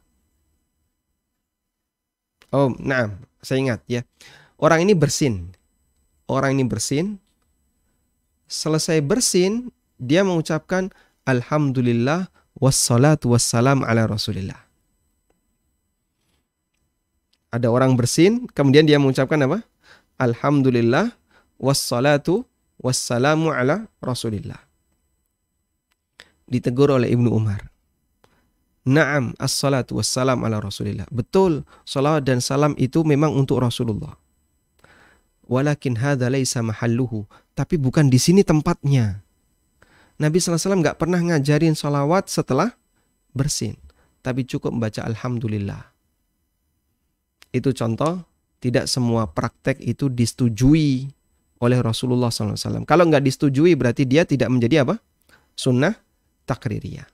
Oh, nah, saya ingat ya. Orang ini bersin. Orang ini bersin. Selesai bersin, dia mengucapkan alhamdulillah wassalatu wassalam ala Rasulillah. Ada orang bersin, kemudian dia mengucapkan apa? Alhamdulillah wassalatu wassalamu ala Rasulillah. Ditegur oleh Ibnu Umar. Naam, as wassalam ala Rasulillah. Betul, salawat dan salam itu memang untuk Rasulullah. Walakin hadza laisa mahalluhu. Tapi bukan di sini tempatnya. Nabi SAW nggak pernah ngajarin sholawat setelah bersin. Tapi cukup membaca Alhamdulillah. Itu contoh tidak semua praktek itu disetujui oleh Rasulullah SAW. Kalau nggak disetujui berarti dia tidak menjadi apa? Sunnah takririyah.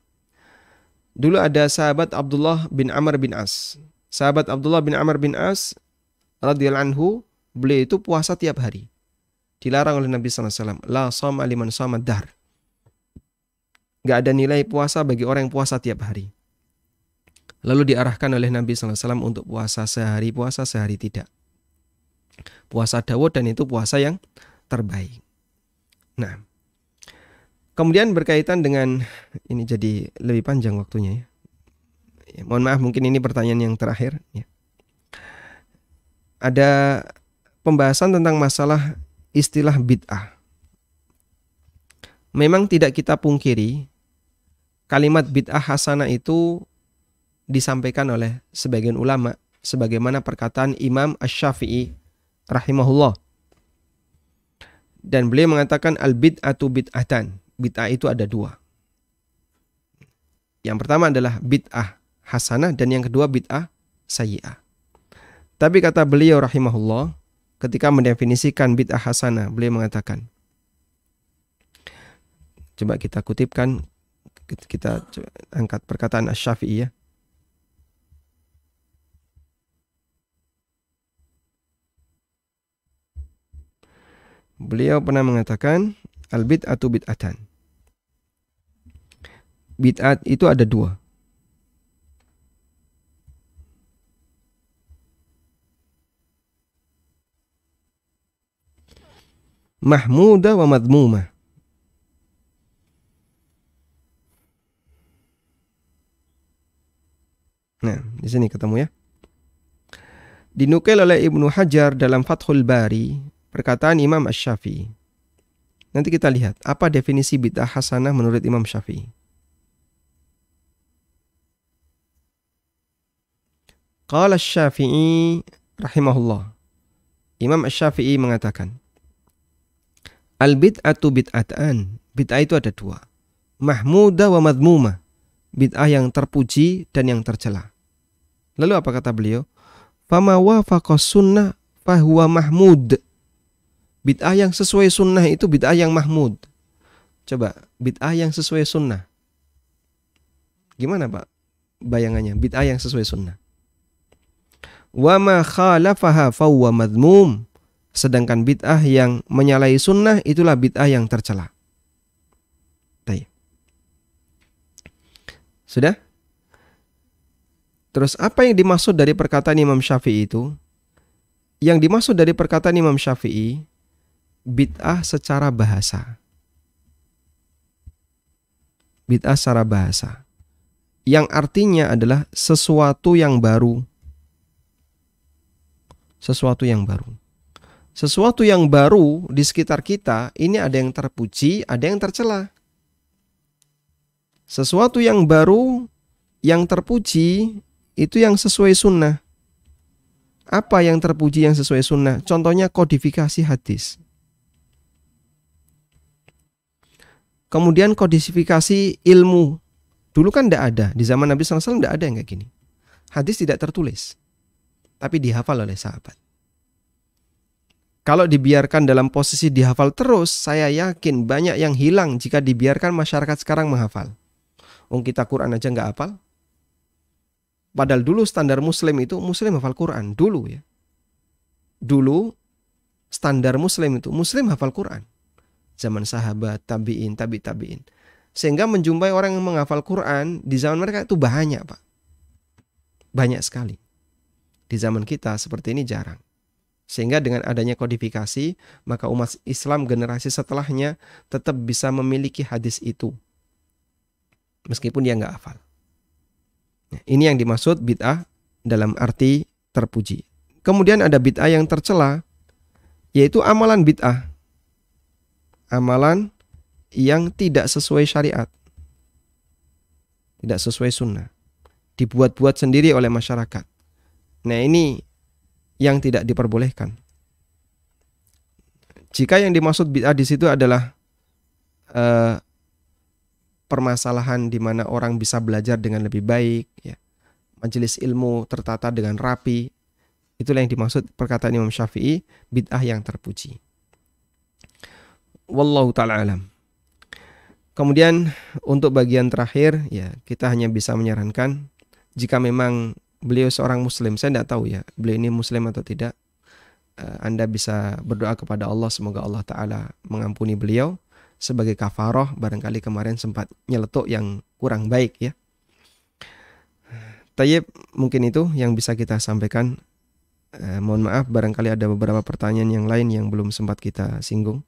Dulu ada sahabat Abdullah bin Amr bin As. Sahabat Abdullah bin Amr bin As radhiyallahu anhu beliau itu puasa tiap hari. Dilarang oleh Nabi SAW. La sama liman sama dar. Gak ada nilai puasa bagi orang yang puasa tiap hari. Lalu diarahkan oleh Nabi SAW untuk puasa sehari, puasa sehari tidak. Puasa Dawud dan itu puasa yang terbaik. Nah, kemudian berkaitan dengan ini jadi lebih panjang waktunya ya. ya mohon maaf mungkin ini pertanyaan yang terakhir ya. Ada pembahasan tentang masalah istilah bid'ah. Memang tidak kita pungkiri, kalimat bid'ah hasanah itu disampaikan oleh sebagian ulama sebagaimana perkataan Imam Ash-Syafi'i rahimahullah. Dan beliau mengatakan al-bid'atu bid'atan. Bid'ah itu ada dua. Yang pertama adalah bid'ah hasanah dan yang kedua bid'ah sayyi'ah. Tapi kata beliau rahimahullah, ketika mendefinisikan bid'ah hasanah, beliau mengatakan Coba kita kutipkan kita angkat perkataan Asy-Syafi'i ya. Beliau pernah mengatakan al bid'atu bid'atan. Bid'at itu ada dua. mahmuda wa madmuma. Nah, di sini ketemu ya. Dinukil oleh Ibnu Hajar dalam Fathul Bari, perkataan Imam Ash-Syafi'i. Nanti kita lihat apa definisi bid'ah hasanah menurut Imam Syafi'i. Qala Asy-Syafi'i rahimahullah. Imam Asy-Syafi'i mengatakan, Al bid'atu bid'atan. Bid'ah itu ada dua. Mahmuda wa madmuma. Bid'ah yang terpuji dan yang tercela. Lalu apa kata beliau? Fama wafaqas sunnah fahuwa mahmud. Bid'ah yang sesuai sunnah itu bid'ah yang mahmud. Coba, bid'ah yang sesuai sunnah. Gimana Pak bayangannya? Bid'ah yang sesuai sunnah. Wama khalafaha fahuwa madmum sedangkan bid'ah yang menyalahi sunnah itulah bid'ah yang tercela. Sudah? Terus apa yang dimaksud dari perkataan Imam Syafi'i itu? Yang dimaksud dari perkataan Imam Syafi'i bid'ah secara bahasa. Bid'ah secara bahasa. Yang artinya adalah sesuatu yang baru. Sesuatu yang baru sesuatu yang baru di sekitar kita ini ada yang terpuji, ada yang tercela. Sesuatu yang baru yang terpuji itu yang sesuai sunnah. Apa yang terpuji yang sesuai sunnah? Contohnya kodifikasi hadis. Kemudian kodifikasi ilmu. Dulu kan tidak ada. Di zaman Nabi SAW tidak ada yang kayak gini. Hadis tidak tertulis. Tapi dihafal oleh sahabat. Kalau dibiarkan dalam posisi dihafal terus, saya yakin banyak yang hilang jika dibiarkan masyarakat sekarang menghafal. Wong kita Quran aja nggak hafal. Padahal dulu standar muslim itu muslim hafal Quran dulu ya. Dulu standar muslim itu muslim hafal Quran. Zaman sahabat, tabi'in, tabi tabi'in. Sehingga menjumpai orang yang menghafal Quran di zaman mereka itu banyak, Pak. Banyak sekali. Di zaman kita seperti ini jarang. Sehingga dengan adanya kodifikasi, maka umat Islam generasi setelahnya tetap bisa memiliki hadis itu. Meskipun dia nggak hafal. Ya, ini yang dimaksud bid'ah dalam arti terpuji. Kemudian ada bid'ah yang tercela, yaitu amalan bid'ah. Amalan yang tidak sesuai syariat. Tidak sesuai sunnah. Dibuat-buat sendiri oleh masyarakat. Nah ini yang tidak diperbolehkan. Jika yang dimaksud bid'ah di situ adalah eh, permasalahan di mana orang bisa belajar dengan lebih baik, ya. majelis ilmu tertata dengan rapi, itulah yang dimaksud perkataan Imam Syafi'i bid'ah yang terpuji. Wallahu taala alam. Kemudian untuk bagian terakhir ya kita hanya bisa menyarankan jika memang beliau seorang muslim saya tidak tahu ya beliau ini muslim atau tidak eh, anda bisa berdoa kepada Allah semoga Allah taala mengampuni beliau sebagai kafaroh barangkali kemarin sempat nyeletuk yang kurang baik ya Tayyib mungkin itu yang bisa kita sampaikan eh, mohon maaf barangkali ada beberapa pertanyaan yang lain yang belum sempat kita singgung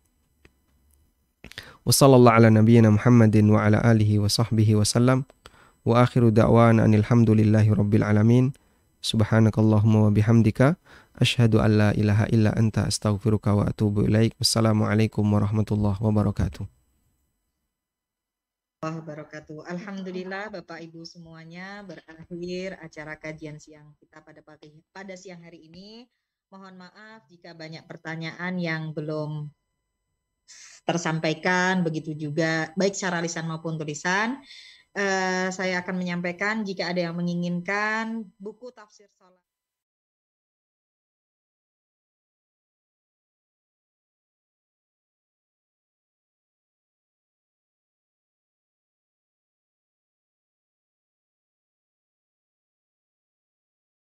wassalamualaikum warahmatullahi wabarakatuh Wa akhiru da'wana anilhamdulillahi rabbil alamin. Subhanakallahumma wa bihamdika. Ashadu an la ilaha illa anta astaghfiruka wa atubu ilaik. Wassalamualaikum warahmatullahi wabarakatuh.
wabarakatuh. Alhamdulillah Bapak Ibu semuanya berakhir acara kajian siang kita pada pagi pada siang hari ini. Mohon maaf jika banyak pertanyaan yang belum tersampaikan begitu juga baik secara lisan maupun tulisan. Eh, saya akan menyampaikan jika ada yang menginginkan buku tafsir salat.